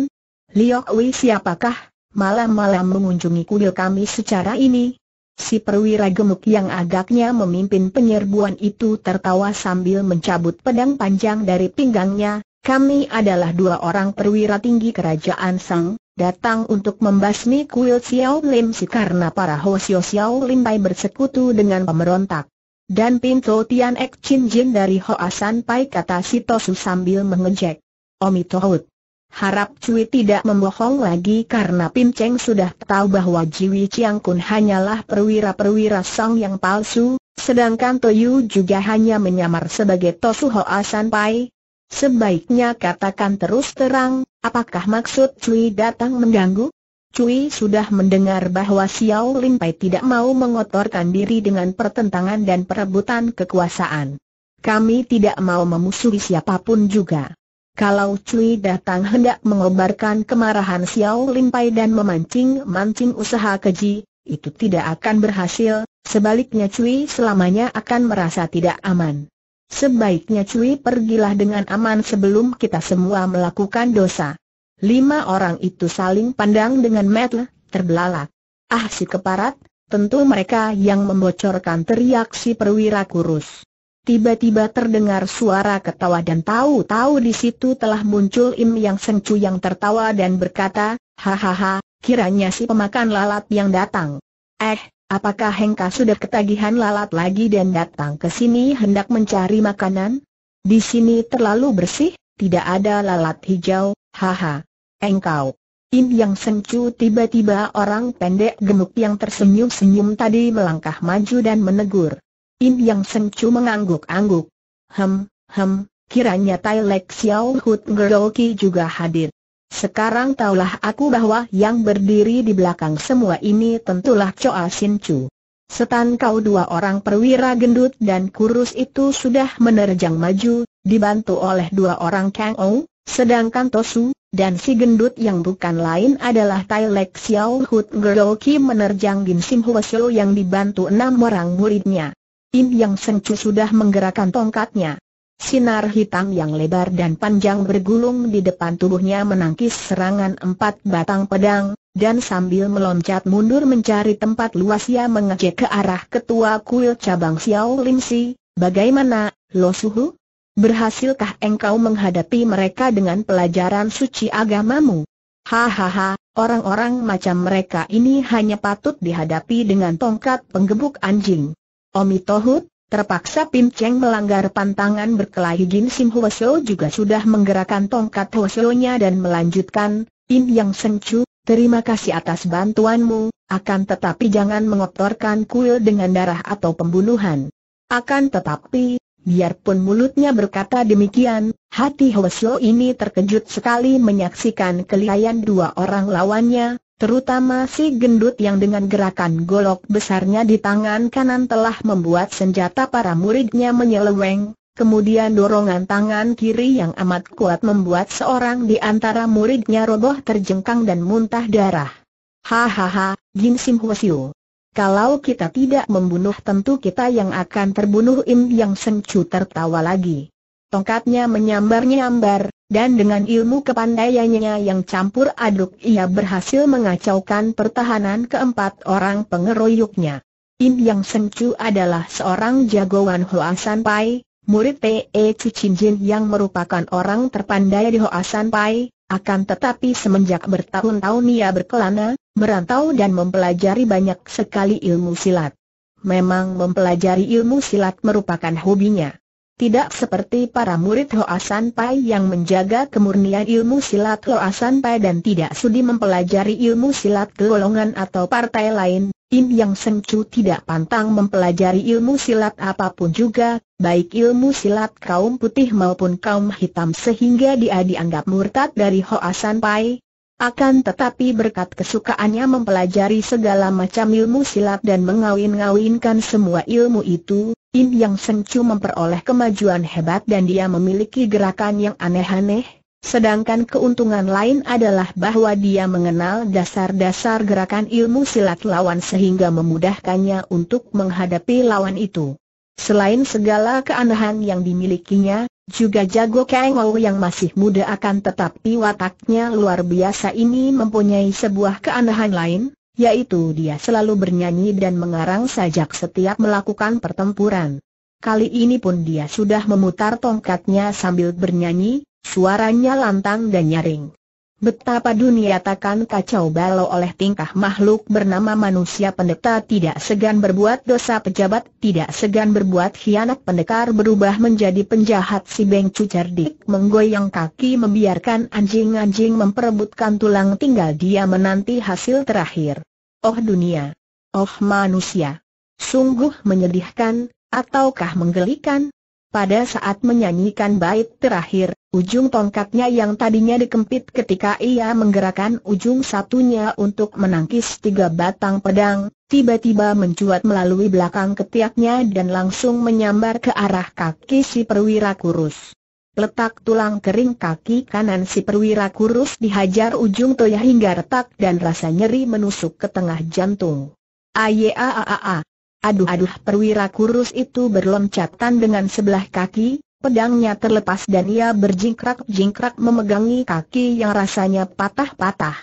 Liok Wei siapakah, malam-malam mengunjungi kuil kami secara ini? Si perwira gemuk yang agaknya memimpin penyerbuan itu tertawa sambil mencabut pedang panjang dari pinggangnya, kami adalah dua orang perwira tinggi kerajaan Sang, datang untuk membasmi kuil Xiao Lim si karena para Hosio Xiao Lim Pai bersekutu dengan pemberontak. Dan pintu Tian Ek Chin Jin dari Asan Pai kata si Tosu sambil mengejek. Omi Tohut. Harap Cui tidak membohong lagi karena Pim Cheng sudah tahu bahwa Jiwi Chiang Kun hanyalah perwira-perwira Song yang palsu, sedangkan Toyu juga hanya menyamar sebagai Tosu Asan Pai, Sebaiknya katakan terus terang, apakah maksud Cui datang mengganggu? Cui sudah mendengar bahwa Xiao Pai tidak mau mengotorkan diri dengan pertentangan dan perebutan kekuasaan. Kami tidak mau memusuhi siapapun juga. Kalau Cui datang hendak mengobarkan kemarahan Xiao Pai dan memancing-mancing usaha keji, itu tidak akan berhasil, sebaliknya Cui selamanya akan merasa tidak aman. Sebaiknya Cui pergilah dengan aman sebelum kita semua melakukan dosa. Lima orang itu saling pandang dengan metel, terbelalak. Ah si keparat, tentu mereka yang membocorkan teriak si perwira kurus. Tiba-tiba terdengar suara ketawa dan tahu-tahu di situ telah muncul Im Yang Sengcu yang tertawa dan berkata, Hahaha, kiranya si pemakan lalat yang datang. Eh, Apakah Hengka sudah ketagihan lalat lagi dan datang ke sini hendak mencari makanan? Di sini terlalu bersih, tidak ada lalat hijau, haha. Engkau. In Yang Sengcu tiba-tiba orang pendek gemuk yang tersenyum-senyum tadi melangkah maju dan menegur. In Yang Sengcu mengangguk-angguk. Hem, hem, kiranya Tai Lek Xiao Hut Ngeroki juga hadir. Sekarang taulah aku bahwa yang berdiri di belakang semua ini tentulah Choa Sin Chu. Setan kau dua orang perwira gendut dan kurus itu sudah menerjang maju, dibantu oleh dua orang Kang Ou, sedangkan Tosu, dan si gendut yang bukan lain adalah Tai Lek Xiao Hut Gerou Ki menerjang Gim Sim Hua Shou yang dibantu enam orang muridnya. Im Yang Chu sudah menggerakkan tongkatnya. Sinar hitam yang lebar dan panjang bergulung di depan tubuhnya menangkis serangan empat batang pedang, dan sambil meloncat mundur mencari tempat luas ia mengejek ke arah ketua kuil cabang Xiao Lim Si, bagaimana, Lo Suhu? Berhasilkah engkau menghadapi mereka dengan pelajaran suci agamamu? Hahaha, orang-orang macam mereka ini hanya patut dihadapi dengan tongkat penggebuk anjing. Omitohut, Terpaksa Pin Cheng melanggar pantangan berkelahi Jin Sim Huasyo juga sudah menggerakkan tongkat Huasyo-nya dan melanjutkan, Pim Yang senju, terima kasih atas bantuanmu, akan tetapi jangan mengotorkan kuil dengan darah atau pembunuhan. Akan tetapi, biarpun mulutnya berkata demikian, hati Huasyo ini terkejut sekali menyaksikan kelihayan dua orang lawannya, Terutama si gendut yang dengan gerakan golok besarnya di tangan kanan telah membuat senjata para muridnya menyeleweng, kemudian dorongan tangan kiri yang amat kuat membuat seorang di antara muridnya roboh terjengkang dan muntah darah. Hahaha, Jin Sim Hwasyu. Kalau kita tidak membunuh tentu kita yang akan terbunuh Im Yang Sengcu tertawa lagi. Tongkatnya menyambar-nyambar, dan dengan ilmu kepandaiannya yang campur aduk ia berhasil mengacaukan pertahanan keempat orang pengeroyoknya. Im Yang Sencu adalah seorang jagoan Hoa San Pai, murid P.E. Chin Jin yang merupakan orang terpandai di Hoa San Pai, akan tetapi semenjak bertahun-tahun ia berkelana, merantau dan mempelajari banyak sekali ilmu silat. Memang mempelajari ilmu silat merupakan hobinya. Tidak seperti para murid Hoasan Pai yang menjaga kemurnian ilmu silat Hoasan Pai dan tidak sudi mempelajari ilmu silat golongan atau partai lain, Im Yang Sengcu tidak pantang mempelajari ilmu silat apapun juga, baik ilmu silat kaum putih maupun kaum hitam sehingga dia dianggap murtad dari Hoasan Pai. Akan tetapi berkat kesukaannya mempelajari segala macam ilmu silat dan mengawin-ngawinkan semua ilmu itu, Im Yang Chu memperoleh kemajuan hebat dan dia memiliki gerakan yang aneh-aneh, sedangkan keuntungan lain adalah bahwa dia mengenal dasar-dasar gerakan ilmu silat lawan sehingga memudahkannya untuk menghadapi lawan itu. Selain segala keanehan yang dimilikinya, juga jago Kang Ou yang masih muda akan tetapi wataknya luar biasa ini mempunyai sebuah keanehan lain, yaitu dia selalu bernyanyi dan mengarang sajak setiap melakukan pertempuran. Kali ini pun dia sudah memutar tongkatnya sambil bernyanyi, suaranya lantang dan nyaring. Betapa dunia takkan kacau balau oleh tingkah makhluk bernama manusia pendeta tidak segan berbuat dosa pejabat tidak segan berbuat hianat pendekar berubah menjadi penjahat si bengcu cerdik menggoyang kaki membiarkan anjing-anjing memperebutkan tulang tinggal dia menanti hasil terakhir. Oh dunia! Oh manusia! Sungguh menyedihkan, ataukah menggelikan? Pada saat menyanyikan bait terakhir, ujung tongkatnya yang tadinya dikempit ketika ia menggerakkan ujung satunya untuk menangkis tiga batang pedang, tiba-tiba mencuat melalui belakang ketiaknya dan langsung menyambar ke arah kaki si perwira kurus. Letak tulang kering kaki kanan si perwira kurus dihajar ujung toya hingga retak dan rasa nyeri menusuk ke tengah jantung. Ayaaaa! Aduh-aduh perwira kurus itu berloncatan dengan sebelah kaki, pedangnya terlepas dan ia berjingkrak-jingkrak memegangi kaki yang rasanya patah-patah.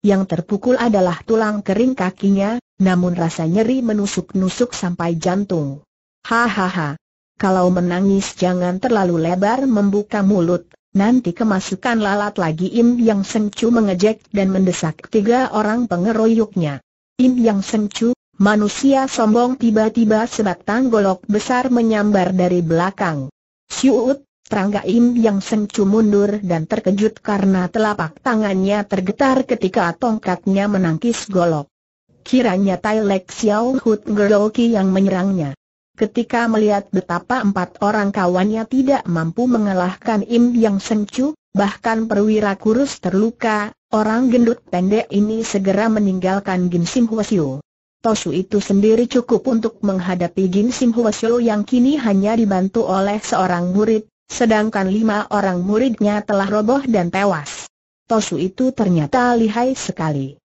Yang terpukul adalah tulang kering kakinya, namun rasa nyeri menusuk-nusuk sampai jantung. Hahaha, kalau menangis jangan terlalu lebar membuka mulut, nanti kemasukan lalat lagi Im Yang Sencu mengejek dan mendesak tiga orang pengeroyoknya. Im Yang Sencu, manusia sombong tiba-tiba sebatang golok besar menyambar dari belakang. Siut, Terangga Im Yang Sencu mundur dan terkejut karena telapak tangannya tergetar ketika tongkatnya menangkis golok. Kiranya Tai Lek Xiao Hut yang menyerangnya. Ketika melihat betapa empat orang kawannya tidak mampu mengalahkan Im Yang Sengcu, bahkan perwira kurus terluka, orang gendut pendek ini segera meninggalkan Gin Sim Hwasyo. Tosu itu sendiri cukup untuk menghadapi Gin Sim Hwasyo yang kini hanya dibantu oleh seorang murid, sedangkan lima orang muridnya telah roboh dan tewas. Tosu itu ternyata lihai sekali.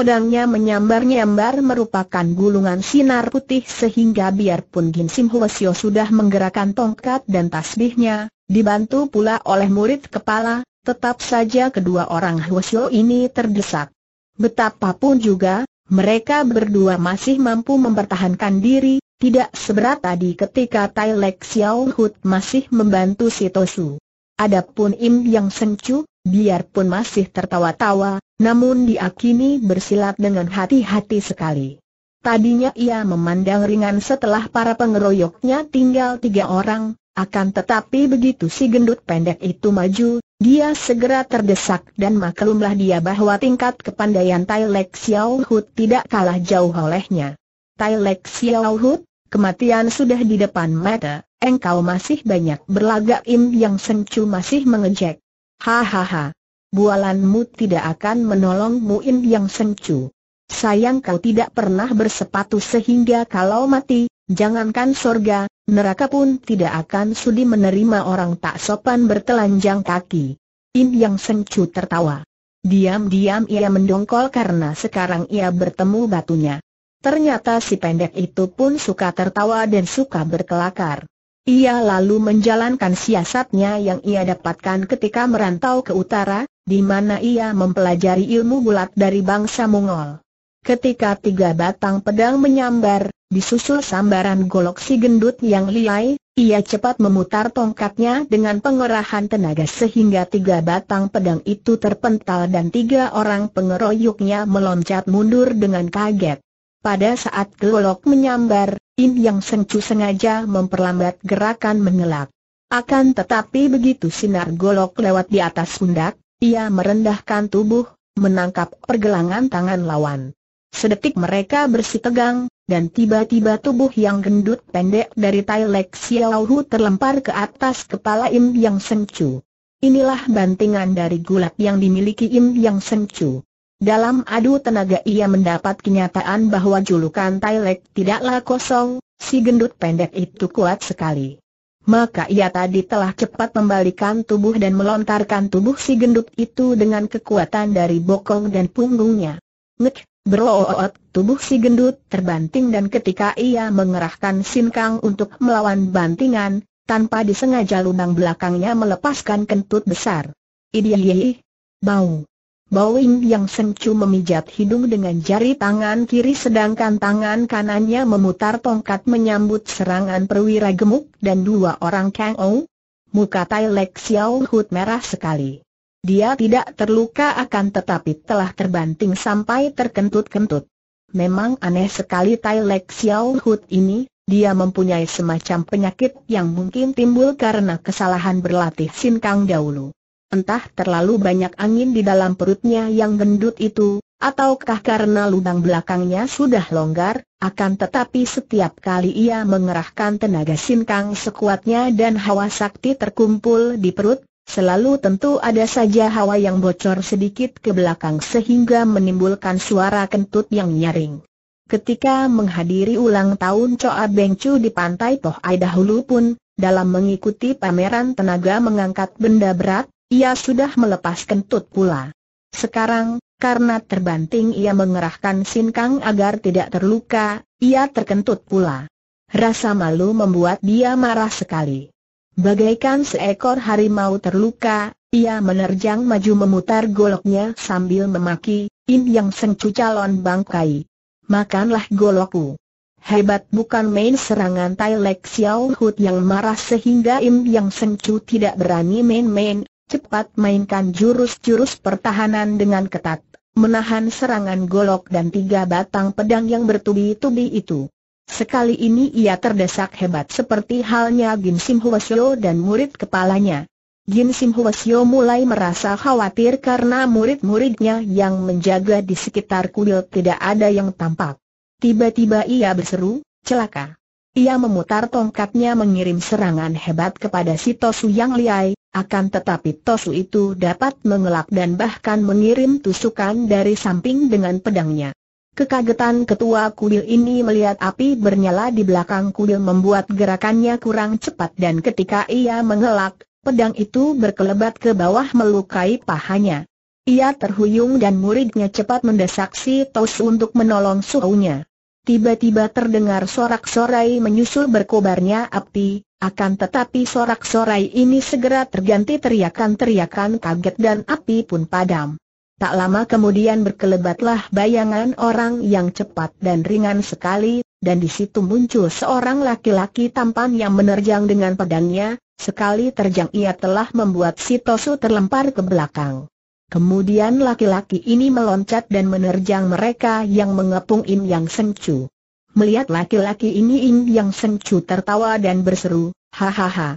Pedangnya menyambar-nyambar merupakan gulungan sinar putih sehingga biarpun Gin Sim Hwasyo sudah menggerakkan tongkat dan tasbihnya, dibantu pula oleh murid kepala, tetap saja kedua orang Hwasyo ini terdesak. Betapapun juga, mereka berdua masih mampu mempertahankan diri, tidak seberat tadi ketika Tai Lek Xiao masih membantu Sitosu. Adapun Im Yang sengcu, biarpun masih tertawa-tawa, namun diakini kini bersilat dengan hati-hati sekali. Tadinya ia memandang ringan setelah para pengeroyoknya tinggal tiga orang, akan tetapi begitu si gendut pendek itu maju, dia segera terdesak dan maklumlah dia bahwa tingkat kepandaian Tai Lek Xiao Hut tidak kalah jauh olehnya. Tai Lek Xiao Hut, kematian sudah di depan mata. Engkau masih banyak berlagak im yang sencu masih mengejek. Hahaha. Bualanmu tidak akan menolongmu im yang sencu. Sayang kau tidak pernah bersepatu sehingga kalau mati, jangankan sorga, neraka pun tidak akan sudi menerima orang tak sopan bertelanjang kaki. Im yang sencu tertawa. Diam-diam ia mendongkol karena sekarang ia bertemu batunya. Ternyata si pendek itu pun suka tertawa dan suka berkelakar. Ia lalu menjalankan siasatnya yang ia dapatkan ketika merantau ke utara, di mana ia mempelajari ilmu bulat dari bangsa Mongol. Ketika tiga batang pedang menyambar, disusul sambaran golok si gendut yang liai, ia cepat memutar tongkatnya dengan pengerahan tenaga sehingga tiga batang pedang itu terpental dan tiga orang pengeroyoknya meloncat mundur dengan kaget. Pada saat golok menyambar, Im Yang Sengcu sengaja memperlambat gerakan mengelak. Akan tetapi begitu sinar golok lewat di atas pundak, ia merendahkan tubuh, menangkap pergelangan tangan lawan. Sedetik mereka tegang, dan tiba-tiba tubuh yang gendut pendek dari Tai Lek Xiao Hu terlempar ke atas kepala Im Yang Sengcu. Inilah bantingan dari gulat yang dimiliki Im Yang Sengcu. Dalam adu tenaga ia mendapat kenyataan bahwa julukan Tailek tidaklah kosong, si gendut pendek itu kuat sekali. Maka ia tadi telah cepat membalikan tubuh dan melontarkan tubuh si gendut itu dengan kekuatan dari bokong dan punggungnya. Ngek, berloot, tubuh si gendut terbanting dan ketika ia mengerahkan sinkang untuk melawan bantingan, tanpa disengaja lubang belakangnya melepaskan kentut besar. Idih, bau. Bowing yang sengcu memijat hidung dengan jari tangan kiri sedangkan tangan kanannya memutar tongkat menyambut serangan perwira gemuk dan dua orang Kang Ou. Muka Tai Lek Xiao Hut merah sekali. Dia tidak terluka akan tetapi telah terbanting sampai terkentut-kentut. Memang aneh sekali Tai Lek Xiao Hut ini, dia mempunyai semacam penyakit yang mungkin timbul karena kesalahan berlatih sin kang dahulu entah terlalu banyak angin di dalam perutnya yang gendut itu, ataukah karena lubang belakangnya sudah longgar, akan tetapi setiap kali ia mengerahkan tenaga sinkang sekuatnya dan hawa sakti terkumpul di perut, selalu tentu ada saja hawa yang bocor sedikit ke belakang sehingga menimbulkan suara kentut yang nyaring. Ketika menghadiri ulang tahun Coa Beng Chu di pantai Toh Ai dahulu pun, dalam mengikuti pameran tenaga mengangkat benda berat, ia sudah melepas kentut pula. Sekarang, karena terbanting ia mengerahkan sinkang agar tidak terluka, ia terkentut pula. Rasa malu membuat dia marah sekali. Bagaikan seekor harimau terluka, ia menerjang maju memutar goloknya sambil memaki, In yang sengcu calon bangkai. Makanlah golokku. Hebat bukan main serangan Tai Lek Xiao Hut yang marah sehingga Im Yang seng Sengcu tidak berani main-main, cepat mainkan jurus-jurus pertahanan dengan ketat, menahan serangan golok dan tiga batang pedang yang bertubi-tubi itu. Sekali ini ia terdesak hebat seperti halnya Gin Sim Hwasyo dan murid kepalanya. Gin Sim Hwasyo mulai merasa khawatir karena murid-muridnya yang menjaga di sekitar kuil tidak ada yang tampak. Tiba-tiba ia berseru, celaka. Ia memutar tongkatnya mengirim serangan hebat kepada si Tosu yang liai, akan tetapi Tosu itu dapat mengelak dan bahkan mengirim tusukan dari samping dengan pedangnya. Kekagetan ketua kuil ini melihat api bernyala di belakang kuil membuat gerakannya kurang cepat dan ketika ia mengelak, pedang itu berkelebat ke bawah melukai pahanya. Ia terhuyung dan muridnya cepat mendesak si Tosu untuk menolong suhunya tiba-tiba terdengar sorak-sorai menyusul berkobarnya api, akan tetapi sorak-sorai ini segera terganti teriakan-teriakan kaget dan api pun padam. Tak lama kemudian berkelebatlah bayangan orang yang cepat dan ringan sekali, dan di situ muncul seorang laki-laki tampan yang menerjang dengan pedangnya, sekali terjang ia telah membuat si Tosu terlempar ke belakang. Kemudian laki-laki ini meloncat dan menerjang mereka yang mengepung Im Yang Sencu. Melihat laki-laki ini Im Yang Sencu tertawa dan berseru, hahaha.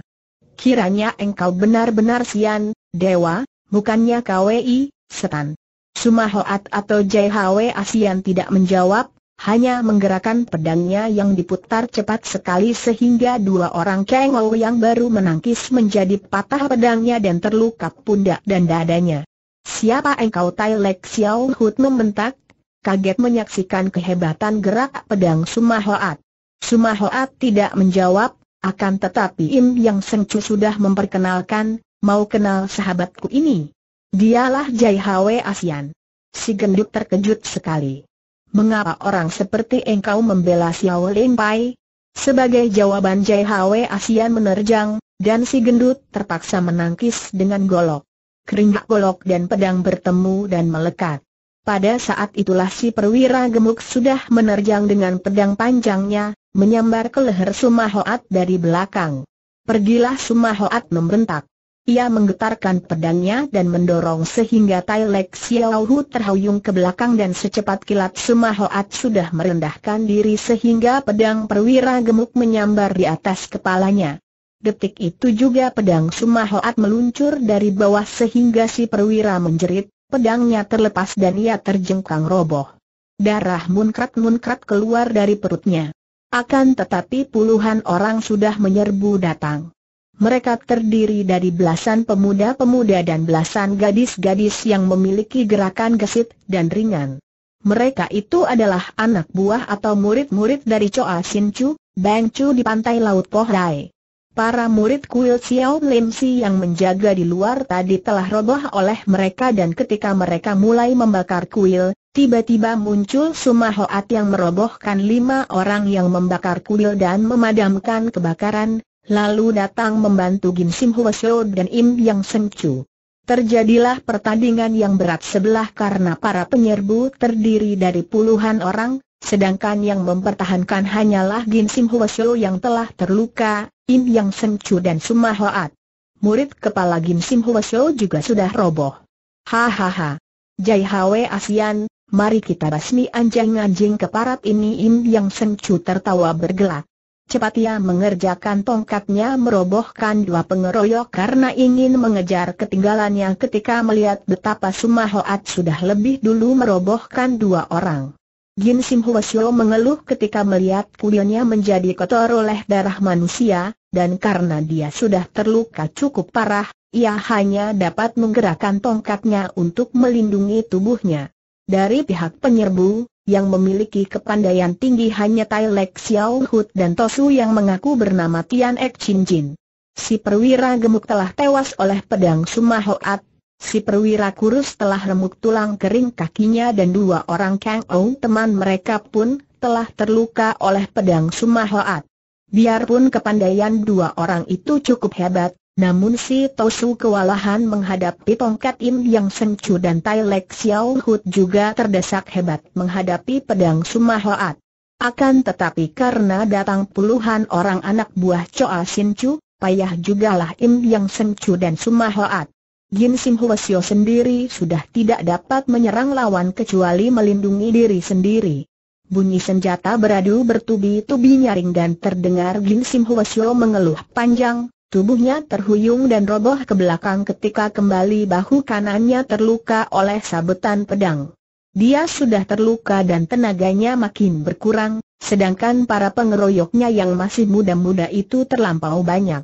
Kiranya engkau benar-benar sian, dewa, bukannya KWI, setan. Sumahoat atau JHW Asian tidak menjawab, hanya menggerakkan pedangnya yang diputar cepat sekali sehingga dua orang Kengou yang baru menangkis menjadi patah pedangnya dan terluka pundak dan dadanya. Siapa engkau Tai Lek Xiao Hut membentak, kaget menyaksikan kehebatan gerak pedang Sumahoat. Sumahoat tidak menjawab, akan tetapi Im Yang Sengcu sudah memperkenalkan, mau kenal sahabatku ini. Dialah Jai Hwe Asian. Si gendut terkejut sekali. Mengapa orang seperti engkau membela Xiao Lin Pai? Sebagai jawaban Jai Hwe Asian menerjang, dan si gendut terpaksa menangkis dengan golok keringat golok dan pedang bertemu dan melekat. Pada saat itulah si perwira gemuk sudah menerjang dengan pedang panjangnya, menyambar ke leher Sumahoat dari belakang. Pergilah Sumahoat membentak. Ia menggetarkan pedangnya dan mendorong sehingga Tai Lek terhuyung ke belakang dan secepat kilat Sumahoat sudah merendahkan diri sehingga pedang perwira gemuk menyambar di atas kepalanya. Detik itu juga pedang Sumahoat meluncur dari bawah sehingga si perwira menjerit, pedangnya terlepas dan ia terjengkang roboh. Darah munkrat-munkrat keluar dari perutnya. Akan tetapi puluhan orang sudah menyerbu datang. Mereka terdiri dari belasan pemuda-pemuda dan belasan gadis-gadis yang memiliki gerakan gesit dan ringan. Mereka itu adalah anak buah atau murid-murid dari Coa Sin Chu, Bang Chu di pantai Laut Pohdai. Para murid kuil Xiao Lim Si yang menjaga di luar tadi telah roboh oleh mereka dan ketika mereka mulai membakar kuil, tiba-tiba muncul Hoat yang merobohkan lima orang yang membakar kuil dan memadamkan kebakaran, lalu datang membantu Gim Sim Hwa dan Im Yang Seng Chu. Terjadilah pertandingan yang berat sebelah karena para penyerbu terdiri dari puluhan orang, sedangkan yang mempertahankan hanyalah Gim Sim Hwa yang telah terluka, Im Yang Chu dan Suma Hoat. Murid kepala Gim Sim Hwa juga sudah roboh. Hahaha. Jai Hwe Asian, mari kita basmi anjing-anjing keparat ini Im Yang Chu tertawa bergelak. Cepat ia mengerjakan tongkatnya merobohkan dua pengeroyok karena ingin mengejar ketinggalannya ketika melihat betapa Suma Hoat sudah lebih dulu merobohkan dua orang. Jin Sim Hwasyo mengeluh ketika melihat kulitnya menjadi kotor oleh darah manusia, dan karena dia sudah terluka cukup parah, ia hanya dapat menggerakkan tongkatnya untuk melindungi tubuhnya. Dari pihak penyerbu, yang memiliki kepandaian tinggi hanya Tai Lek Xiao Hut dan Tosu yang mengaku bernama Tian Ek Chin Jin. Si perwira gemuk telah tewas oleh pedang Sumahoat, Si perwira kurus telah remuk tulang kering kakinya dan dua orang Kang Ou teman mereka pun telah terluka oleh pedang Sumahoat. Biarpun kepandaian dua orang itu cukup hebat, namun si Tosu kewalahan menghadapi tongkat Im Yang Sencu dan Tai Lek Xiao Hut juga terdesak hebat menghadapi pedang Sumahoat. Akan tetapi karena datang puluhan orang anak buah Choa Sin Chu, payah jugalah Im Yang Sencu dan Sumahoat. Yin Sim Hwasyo sendiri sudah tidak dapat menyerang lawan kecuali melindungi diri sendiri. Bunyi senjata beradu bertubi-tubi nyaring dan terdengar Yin Sim Hwasyo mengeluh panjang, tubuhnya terhuyung dan roboh ke belakang ketika kembali bahu kanannya terluka oleh sabetan pedang. Dia sudah terluka dan tenaganya makin berkurang, sedangkan para pengeroyoknya yang masih muda-muda itu terlampau banyak.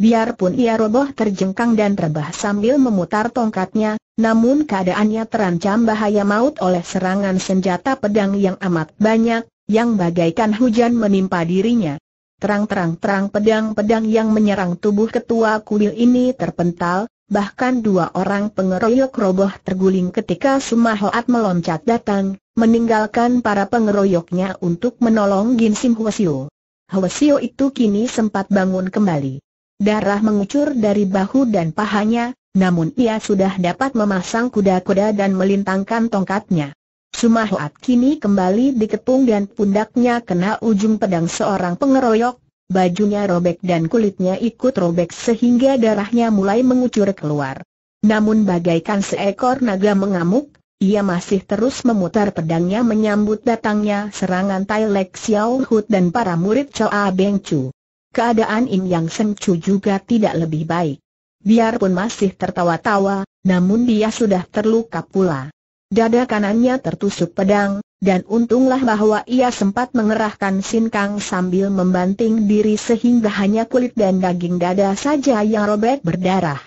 Biarpun ia roboh terjengkang dan rebah sambil memutar tongkatnya, namun keadaannya terancam bahaya maut oleh serangan senjata pedang yang amat banyak, yang bagaikan hujan menimpa dirinya. Terang-terang-terang pedang-pedang yang menyerang tubuh ketua kuil ini terpental, bahkan dua orang pengeroyok roboh terguling ketika Sumahoat meloncat datang, meninggalkan para pengeroyoknya untuk menolong Ginsim Huasio. Hwasio. Hwasio itu kini sempat bangun kembali. Darah mengucur dari bahu dan pahanya, namun ia sudah dapat memasang kuda-kuda dan melintangkan tongkatnya. Sumahuat kini kembali dikepung dan pundaknya kena ujung pedang seorang pengeroyok, bajunya robek dan kulitnya ikut robek sehingga darahnya mulai mengucur keluar. Namun bagaikan seekor naga mengamuk, ia masih terus memutar pedangnya menyambut datangnya serangan Tai Lek Xiao Hut dan para murid Choa Beng Chu. Keadaan Im Yang Chu juga tidak lebih baik. Biarpun masih tertawa-tawa, namun dia sudah terluka pula. Dada kanannya tertusuk pedang, dan untunglah bahwa ia sempat mengerahkan Kang sambil membanting diri sehingga hanya kulit dan daging dada saja yang robek berdarah.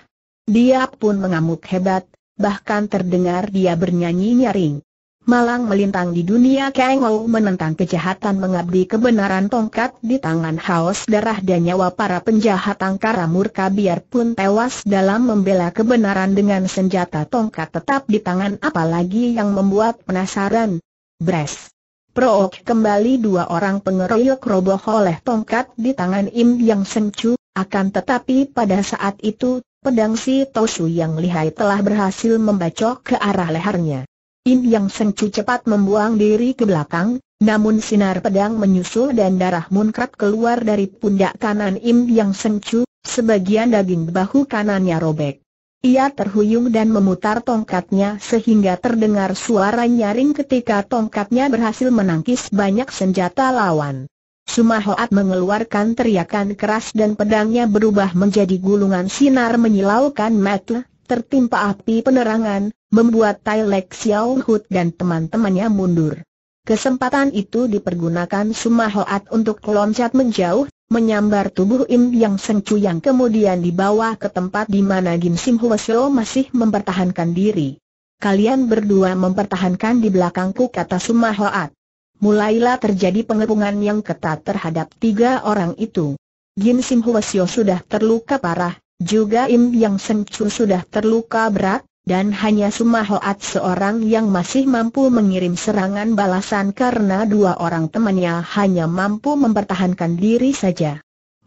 Dia pun mengamuk hebat, bahkan terdengar dia bernyanyi nyaring. Malang melintang di dunia Ou menentang kejahatan mengabdi kebenaran tongkat di tangan haus darah dan nyawa para penjahat angkara murka biarpun tewas dalam membela kebenaran dengan senjata tongkat tetap di tangan apalagi yang membuat penasaran. Bres. Prook kembali dua orang pengeroyok roboh oleh tongkat di tangan Im Yang Sencu, akan tetapi pada saat itu, pedang si Tosu yang lihai telah berhasil membacok ke arah lehernya. Im Yang Sencu cepat membuang diri ke belakang, namun sinar pedang menyusul dan darah munkrat keluar dari pundak kanan Im Yang Sencu, sebagian daging bahu kanannya robek. Ia terhuyung dan memutar tongkatnya sehingga terdengar suara nyaring ketika tongkatnya berhasil menangkis banyak senjata lawan. Sumahoat mengeluarkan teriakan keras dan pedangnya berubah menjadi gulungan sinar menyilaukan mata, tertimpa api penerangan, membuat Tai Lek Xiao Hud dan teman-temannya mundur. Kesempatan itu dipergunakan Hoat untuk loncat menjauh, menyambar tubuh Im Yang Sencu yang kemudian dibawa ke tempat di mana Gim Sim masih mempertahankan diri. Kalian berdua mempertahankan di belakangku kata Hoat. Mulailah terjadi pengepungan yang ketat terhadap tiga orang itu. Gim Sim sudah terluka parah, juga Im Yang Sencu sudah terluka berat, dan hanya Suma seorang yang masih mampu mengirim serangan balasan karena dua orang temannya hanya mampu mempertahankan diri saja.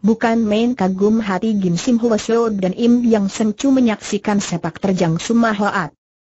Bukan main kagum hati Gim Sim Hwa dan Im Yang Sencu menyaksikan sepak terjang Suma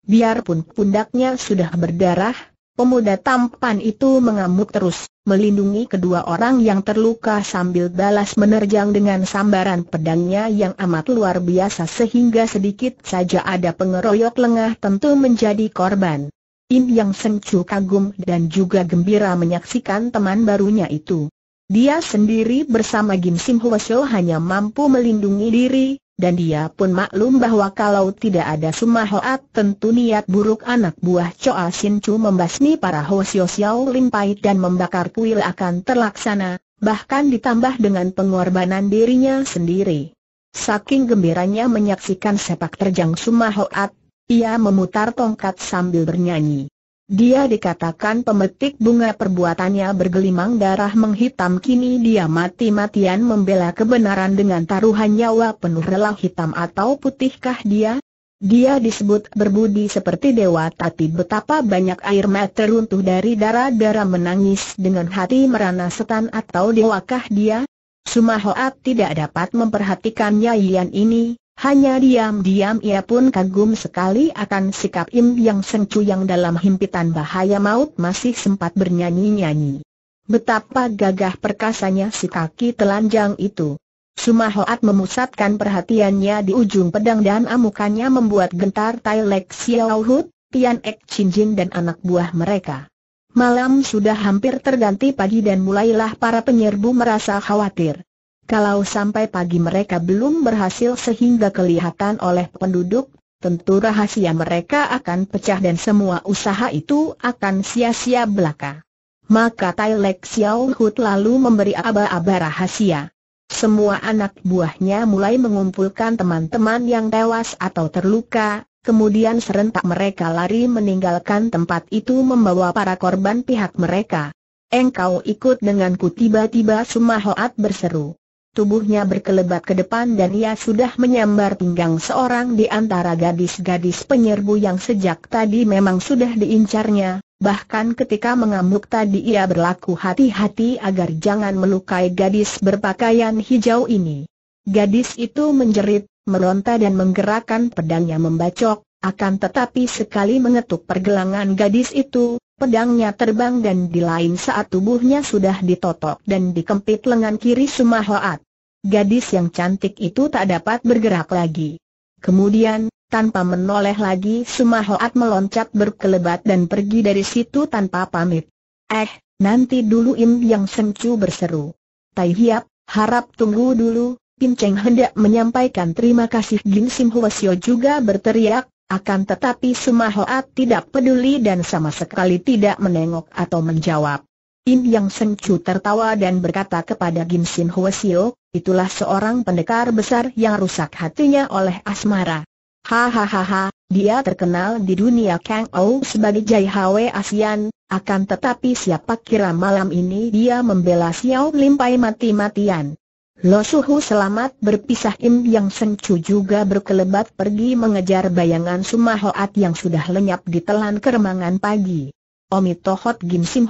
Biarpun pundaknya sudah berdarah, Pemuda tampan itu mengamuk terus, melindungi kedua orang yang terluka sambil balas menerjang dengan sambaran pedangnya yang amat luar biasa sehingga sedikit saja ada pengeroyok lengah tentu menjadi korban. Im Yang sengcu kagum dan juga gembira menyaksikan teman barunya itu. Dia sendiri bersama Gim Sim Hwa hanya mampu melindungi diri, dan dia pun maklum bahwa kalau tidak ada Sumahoat tentu niat buruk anak buah coa Sin Chu membasmi para Sio Siao Lim Pai dan membakar kuil akan terlaksana, bahkan ditambah dengan pengorbanan dirinya sendiri. Saking gembiranya menyaksikan sepak terjang Sumahoat, ia memutar tongkat sambil bernyanyi. Dia dikatakan pemetik bunga perbuatannya bergelimang darah menghitam kini dia mati-matian membela kebenaran dengan taruhan nyawa penuh rela hitam atau putihkah dia? Dia disebut berbudi seperti dewa tapi betapa banyak air mata runtuh dari darah-darah menangis dengan hati merana setan atau dewakah dia? Sumahoat tidak dapat memperhatikan nyayian ini, hanya diam-diam ia pun kagum sekali akan sikap Im Yang Sengcu yang dalam himpitan bahaya maut masih sempat bernyanyi-nyanyi. Betapa gagah perkasanya si kaki telanjang itu. Sumahoat memusatkan perhatiannya di ujung pedang dan amukannya membuat gentar Tai Lek Xiao Hut, Tian Ek Chin Jin dan anak buah mereka. Malam sudah hampir terganti pagi dan mulailah para penyerbu merasa khawatir. Kalau sampai pagi mereka belum berhasil sehingga kelihatan oleh penduduk, tentu rahasia mereka akan pecah dan semua usaha itu akan sia-sia belaka. Maka Tai Lek Xiao Hut lalu memberi aba-aba rahasia. Semua anak buahnya mulai mengumpulkan teman-teman yang tewas atau terluka, kemudian serentak mereka lari meninggalkan tempat itu membawa para korban pihak mereka. Engkau ikut denganku tiba-tiba Sumahoat berseru. Tubuhnya berkelebat ke depan dan ia sudah menyambar pinggang seorang di antara gadis-gadis penyerbu yang sejak tadi memang sudah diincarnya, bahkan ketika mengamuk tadi ia berlaku hati-hati agar jangan melukai gadis berpakaian hijau ini. Gadis itu menjerit, meronta dan menggerakkan pedangnya membacok, akan tetapi sekali mengetuk pergelangan gadis itu, Pedangnya terbang dan di lain saat tubuhnya sudah ditotok dan dikempit lengan kiri Sumahoat gadis yang cantik itu tak dapat bergerak lagi. Kemudian, tanpa menoleh lagi Sumahoat meloncat berkelebat dan pergi dari situ tanpa pamit. Eh, nanti dulu Im Yang Sengcu berseru. Tai Hiap, harap tunggu dulu, Pin Cheng hendak menyampaikan terima kasih Jin Sim Hwasyo juga berteriak, akan tetapi Sumahoat tidak peduli dan sama sekali tidak menengok atau menjawab. Im Yang Sencu tertawa dan berkata kepada Gim Sin Sio, itulah seorang pendekar besar yang rusak hatinya oleh asmara. Hahaha, dia terkenal di dunia Kang Ou sebagai Jai Hwe ASEAN, akan tetapi siapa kira malam ini dia membela Xiao Lim Limpai mati-matian. Lo Suhu selamat berpisah Im Yang Sencu juga berkelebat pergi mengejar bayangan Sumahoat yang sudah lenyap di telan keremangan pagi. Omi Tohot Gim Sim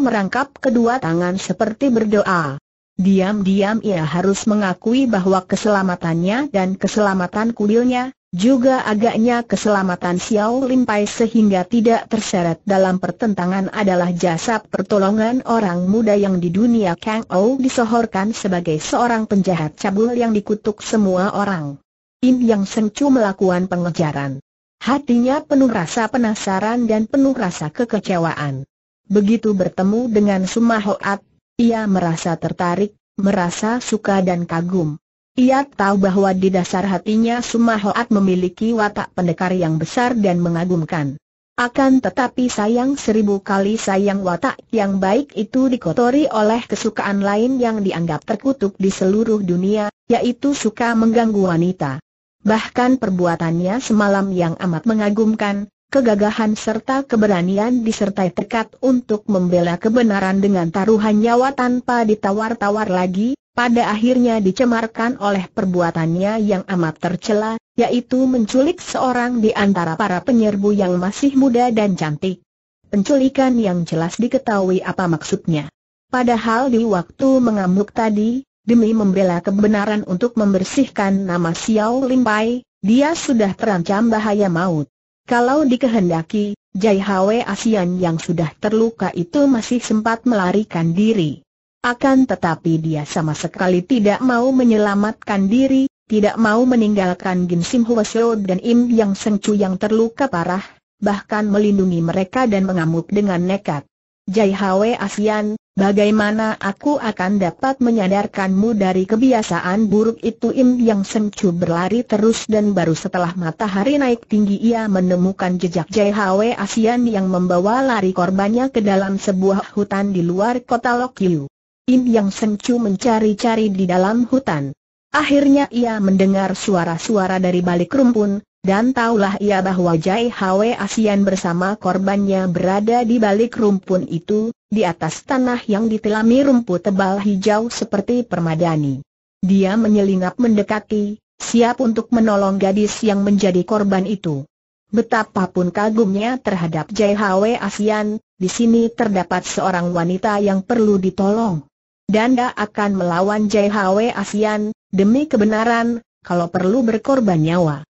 merangkap kedua tangan seperti berdoa. Diam-diam ia harus mengakui bahwa keselamatannya dan keselamatan kuilnya, juga agaknya keselamatan Xiao Limpai sehingga tidak terseret dalam pertentangan adalah jasa pertolongan orang muda yang di dunia Kang Ou disohorkan sebagai seorang penjahat cabul yang dikutuk semua orang. Im Yang Sengcu melakukan pengejaran. Hatinya penuh rasa penasaran dan penuh rasa kekecewaan. Begitu bertemu dengan Sumahoat, ia merasa tertarik, merasa suka dan kagum. Ia tahu bahwa di dasar hatinya Sumahoat memiliki watak pendekar yang besar dan mengagumkan. Akan tetapi sayang seribu kali sayang watak yang baik itu dikotori oleh kesukaan lain yang dianggap terkutuk di seluruh dunia, yaitu suka mengganggu wanita bahkan perbuatannya semalam yang amat mengagumkan, kegagahan serta keberanian disertai tekad untuk membela kebenaran dengan taruhan nyawa tanpa ditawar-tawar lagi, pada akhirnya dicemarkan oleh perbuatannya yang amat tercela, yaitu menculik seorang di antara para penyerbu yang masih muda dan cantik. Penculikan yang jelas diketahui apa maksudnya. Padahal di waktu mengamuk tadi, Demi membela kebenaran untuk membersihkan nama Xiao Limpai, dia sudah terancam bahaya maut. Kalau dikehendaki, Jai Hwe Asian yang sudah terluka itu masih sempat melarikan diri. Akan tetapi dia sama sekali tidak mau menyelamatkan diri, tidak mau meninggalkan Gin Sim Hwa dan Im Yang Seng Chu yang terluka parah, bahkan melindungi mereka dan mengamuk dengan nekat. Jai Hwe Asian, Bagaimana aku akan dapat menyadarkanmu dari kebiasaan buruk itu Im Yang Sengcu berlari terus dan baru setelah matahari naik tinggi ia menemukan jejak JHW Asian yang membawa lari korbannya ke dalam sebuah hutan di luar kota Lokyu. Im Yang Sengcu mencari-cari di dalam hutan. Akhirnya ia mendengar suara-suara dari balik rumpun, dan taulah ia bahwa Jai Hwe Asian bersama korbannya berada di balik rumpun itu, di atas tanah yang ditelami rumput tebal hijau seperti permadani. Dia menyelinap mendekati, siap untuk menolong gadis yang menjadi korban itu. Betapapun kagumnya terhadap Jai Hwe Asian, di sini terdapat seorang wanita yang perlu ditolong. Dan gak akan melawan Jai Hwe Asian, demi kebenaran, kalau perlu berkorban nyawa.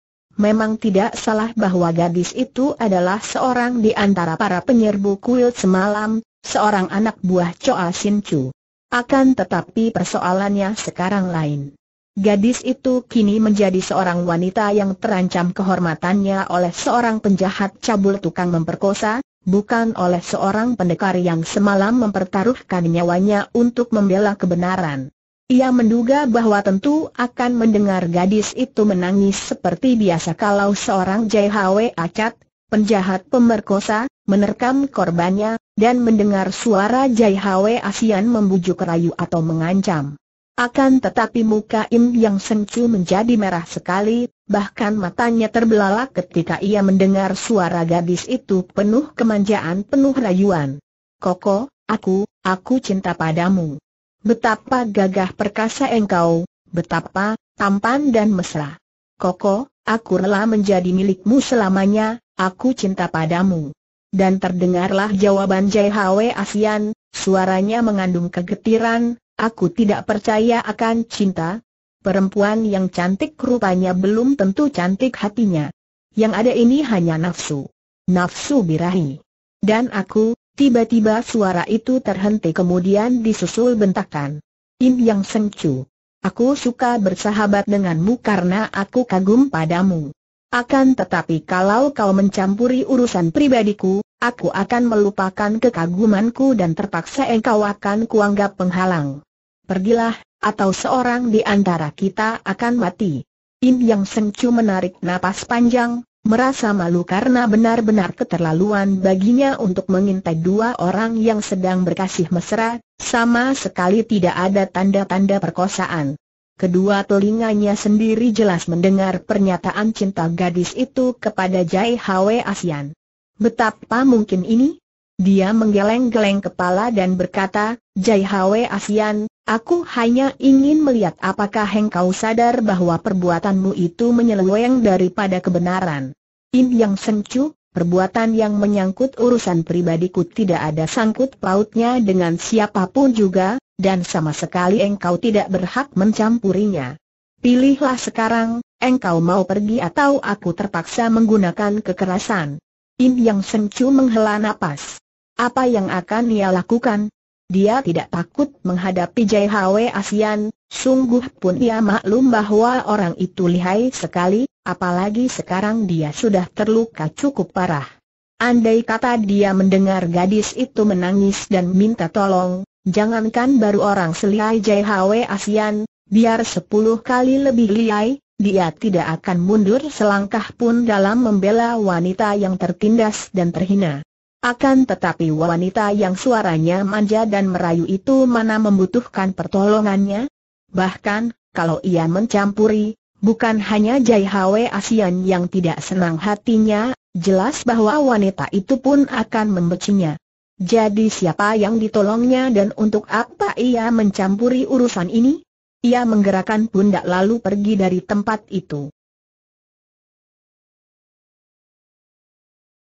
Memang tidak salah bahwa gadis itu adalah seorang di antara para penyerbu kuil semalam, seorang anak buah Choa Sin Chu. Akan tetapi persoalannya sekarang lain. Gadis itu kini menjadi seorang wanita yang terancam kehormatannya oleh seorang penjahat cabul tukang memperkosa, bukan oleh seorang pendekar yang semalam mempertaruhkan nyawanya untuk membela kebenaran. Ia menduga bahwa tentu akan mendengar gadis itu menangis seperti biasa kalau seorang JHW acat, penjahat pemerkosa, menerkam korbannya, dan mendengar suara JHW Asian membujuk rayu atau mengancam. Akan tetapi muka Im Yang Sengcu menjadi merah sekali, bahkan matanya terbelalak ketika ia mendengar suara gadis itu penuh kemanjaan penuh rayuan. Koko, aku, aku cinta padamu. Betapa gagah perkasa engkau, betapa tampan dan mesra. Koko, aku rela menjadi milikmu selamanya, aku cinta padamu. Dan terdengarlah jawaban Jai Hwe Asian, suaranya mengandung kegetiran, aku tidak percaya akan cinta. Perempuan yang cantik rupanya belum tentu cantik hatinya. Yang ada ini hanya nafsu. Nafsu birahi. Dan aku, Tiba-tiba suara itu terhenti kemudian disusul bentakan. Im Yang Sengcu. Aku suka bersahabat denganmu karena aku kagum padamu. Akan tetapi kalau kau mencampuri urusan pribadiku, aku akan melupakan kekagumanku dan terpaksa engkau akan kuanggap penghalang. Pergilah, atau seorang di antara kita akan mati. Im Yang Sengcu menarik napas panjang, Merasa malu karena benar-benar keterlaluan baginya untuk mengintai dua orang yang sedang berkasih mesra, sama sekali tidak ada tanda-tanda perkosaan. Kedua telinganya sendiri jelas mendengar pernyataan cinta gadis itu kepada Jai Hwe Asian. Betapa mungkin ini? Dia menggeleng-geleng kepala dan berkata, Jai Hwe Asian, aku hanya ingin melihat apakah engkau sadar bahwa perbuatanmu itu menyeleweng daripada kebenaran. In Yang Sengcu, perbuatan yang menyangkut urusan pribadiku tidak ada sangkut pautnya dengan siapapun juga, dan sama sekali engkau tidak berhak mencampurinya. Pilihlah sekarang, engkau mau pergi atau aku terpaksa menggunakan kekerasan. In Yang Sengcu menghela napas. Apa yang akan ia lakukan? Dia tidak takut menghadapi Jai Hwe Asian, sungguh pun ia maklum bahwa orang itu lihai sekali, apalagi sekarang dia sudah terluka cukup parah. Andai kata dia mendengar gadis itu menangis dan minta tolong, jangankan baru orang selihai Jai Hwe Asian, biar sepuluh kali lebih lihai, dia tidak akan mundur selangkah pun dalam membela wanita yang tertindas dan terhina. Akan tetapi wanita yang suaranya manja dan merayu itu mana membutuhkan pertolongannya? Bahkan, kalau ia mencampuri, bukan hanya Jai Hwe Asian yang tidak senang hatinya, jelas bahwa wanita itu pun akan membencinya. Jadi siapa yang ditolongnya dan untuk apa ia mencampuri urusan ini? Ia menggerakkan pundak lalu pergi dari tempat itu.